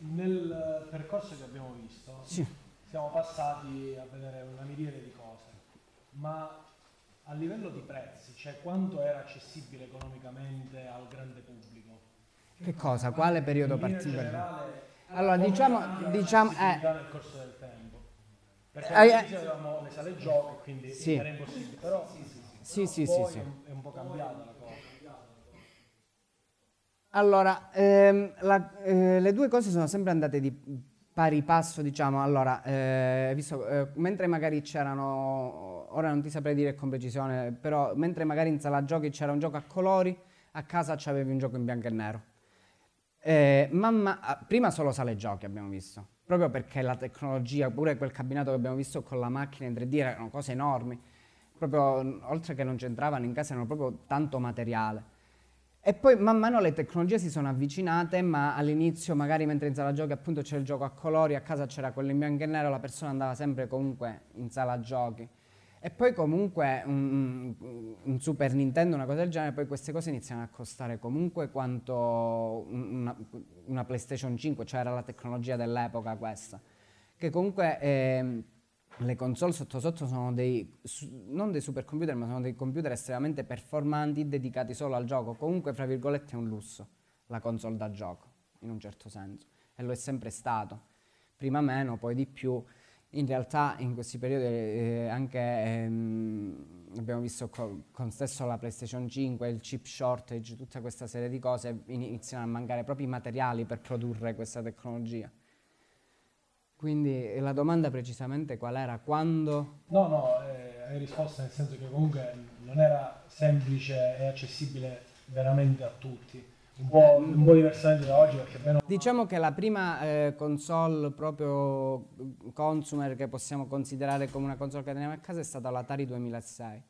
Nel percorso che abbiamo visto... Sì siamo passati a vedere una miriade di cose, ma a livello di prezzi, cioè quanto era accessibile economicamente al grande pubblico? che cosa? Quale periodo particolare? Allora, diciamo, diciamo eh, nel corso del tempo. Perché eh, eh, all'inizio avevamo le sale giochi, quindi sì. era impossibile, però sì, sì, sì, sì, sì, sì. è un po' cambiata la cosa. Allora, ehm, la, eh, le due cose sono sempre andate di pari passo, diciamo, allora, eh, visto, eh, mentre magari c'erano, ora non ti saprei dire con precisione, però mentre magari in sala giochi c'era un gioco a colori, a casa c'avevi un gioco in bianco e nero. Eh, mamma, ah, prima solo sale giochi abbiamo visto, proprio perché la tecnologia, pure quel cabinato che abbiamo visto con la macchina in 3D erano cose enormi, proprio oltre che non c'entravano in casa erano proprio tanto materiale. E poi man mano le tecnologie si sono avvicinate, ma all'inizio magari mentre in sala giochi appunto c'era il gioco a colori, a casa c'era quello in bianco e nero, la persona andava sempre comunque in sala giochi. E poi comunque un, un Super Nintendo, una cosa del genere, poi queste cose iniziano a costare comunque quanto una, una PlayStation 5, cioè era la tecnologia dell'epoca questa, che comunque... Eh, le console sotto sotto sono dei, su, non dei supercomputer, ma sono dei computer estremamente performanti dedicati solo al gioco. Comunque, fra virgolette, è un lusso la console da gioco, in un certo senso. E lo è sempre stato. Prima meno, poi di più. In realtà in questi periodi eh, anche ehm, abbiamo visto co- con stesso la PlayStation 5, il chip shortage, tutta questa serie di cose iniziano a mancare proprio i materiali per produrre questa tecnologia. Quindi eh, la domanda precisamente qual era? Quando? No, no, eh, hai risposto nel senso che comunque non era semplice e accessibile veramente a tutti. Un po', eh, un po diversamente da oggi perché bene Diciamo che la prima eh, console proprio mm, consumer che possiamo considerare come una console che teniamo a casa è stata l'Atari 2006.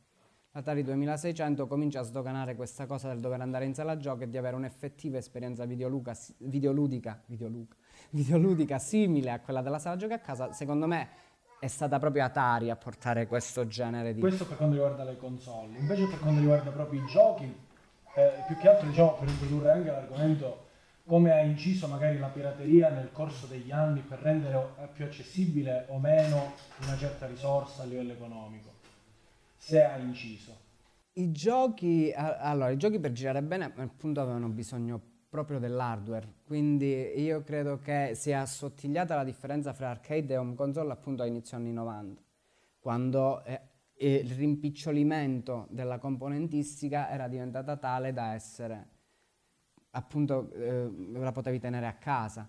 L'Atari 2600 comincia a sdoganare questa cosa del dover andare in sala giochi e di avere un'effettiva esperienza videoluca, videoludica, videoluca videoludica simile a quella della sala giochi a casa, secondo me è stata proprio Atari a portare questo genere di... Questo per quanto riguarda le console, invece per quanto riguarda proprio i giochi, eh, più che altro diciamo per introdurre anche l'argomento come ha inciso magari la pirateria nel corso degli anni per rendere eh, più accessibile o meno una certa risorsa a livello economico, se ha inciso. I giochi, allora, i giochi per girare bene appunto avevano bisogno proprio dell'hardware. Quindi io credo che sia assottigliata la differenza fra arcade e home console appunto a inizio anni 90, quando eh, il rimpicciolimento della componentistica era diventata tale da essere appunto eh, la potevi tenere a casa.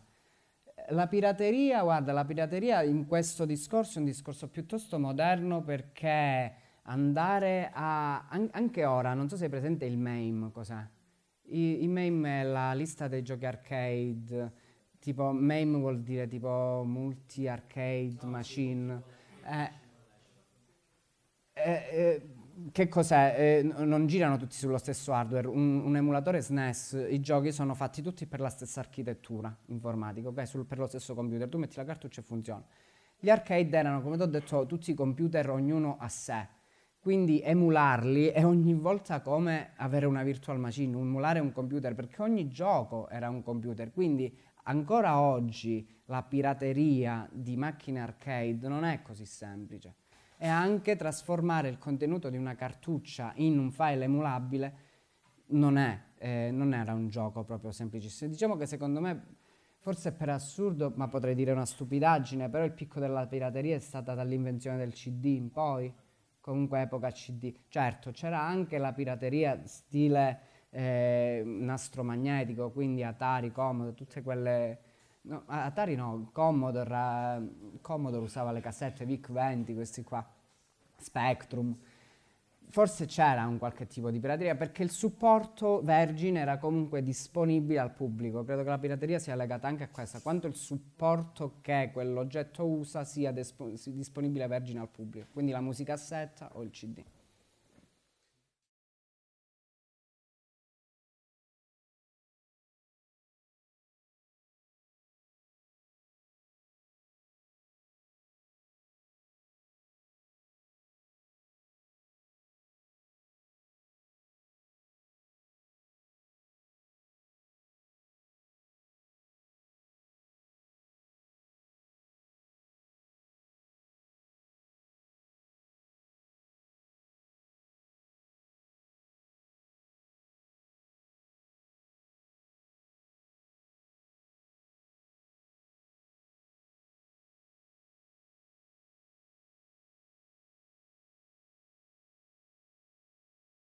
La pirateria, guarda, la pirateria in questo discorso è un discorso piuttosto moderno perché andare a... An anche ora, non so se hai presente il MAME, cos'è? in MAME è la lista dei giochi arcade, tipo MAME vuol dire tipo multi arcade ah, machine. Eh, eh, eh, che cos'è? Eh, non girano tutti sullo stesso hardware, un, un, emulatore SNES, i giochi sono fatti tutti per la stessa architettura informatica, okay? Sul, per lo stesso computer, tu metti la cartuccia e funziona. Gli arcade erano, come ti ho detto, tutti computer, ognuno a sé quindi emularli è ogni volta come avere una virtual machine, emulare un computer, perché ogni gioco era un computer. Quindi ancora oggi la pirateria di macchine arcade non è così semplice. E anche trasformare il contenuto di una cartuccia in un file emulabile non, è, eh, non era un gioco proprio semplicissimo. Diciamo che secondo me, forse per assurdo, ma potrei dire una stupidaggine, però il picco della pirateria è stata dall'invenzione del CD in poi comunque epoca CD. Certo, c'era anche la pirateria stile eh, nastro magnetico, quindi Atari, Commodore, tutte quelle... No, Atari no, Commodore, eh, Commodore usava le cassette VIC-20, questi qua, Spectrum forse c'era un qualche tipo di pirateria perché il supporto Vergine era comunque disponibile al pubblico. Credo che la pirateria sia legata anche a questo, quanto il supporto che quell'oggetto usa sia disponibile Vergine al pubblico, quindi la musicassetta o il CD.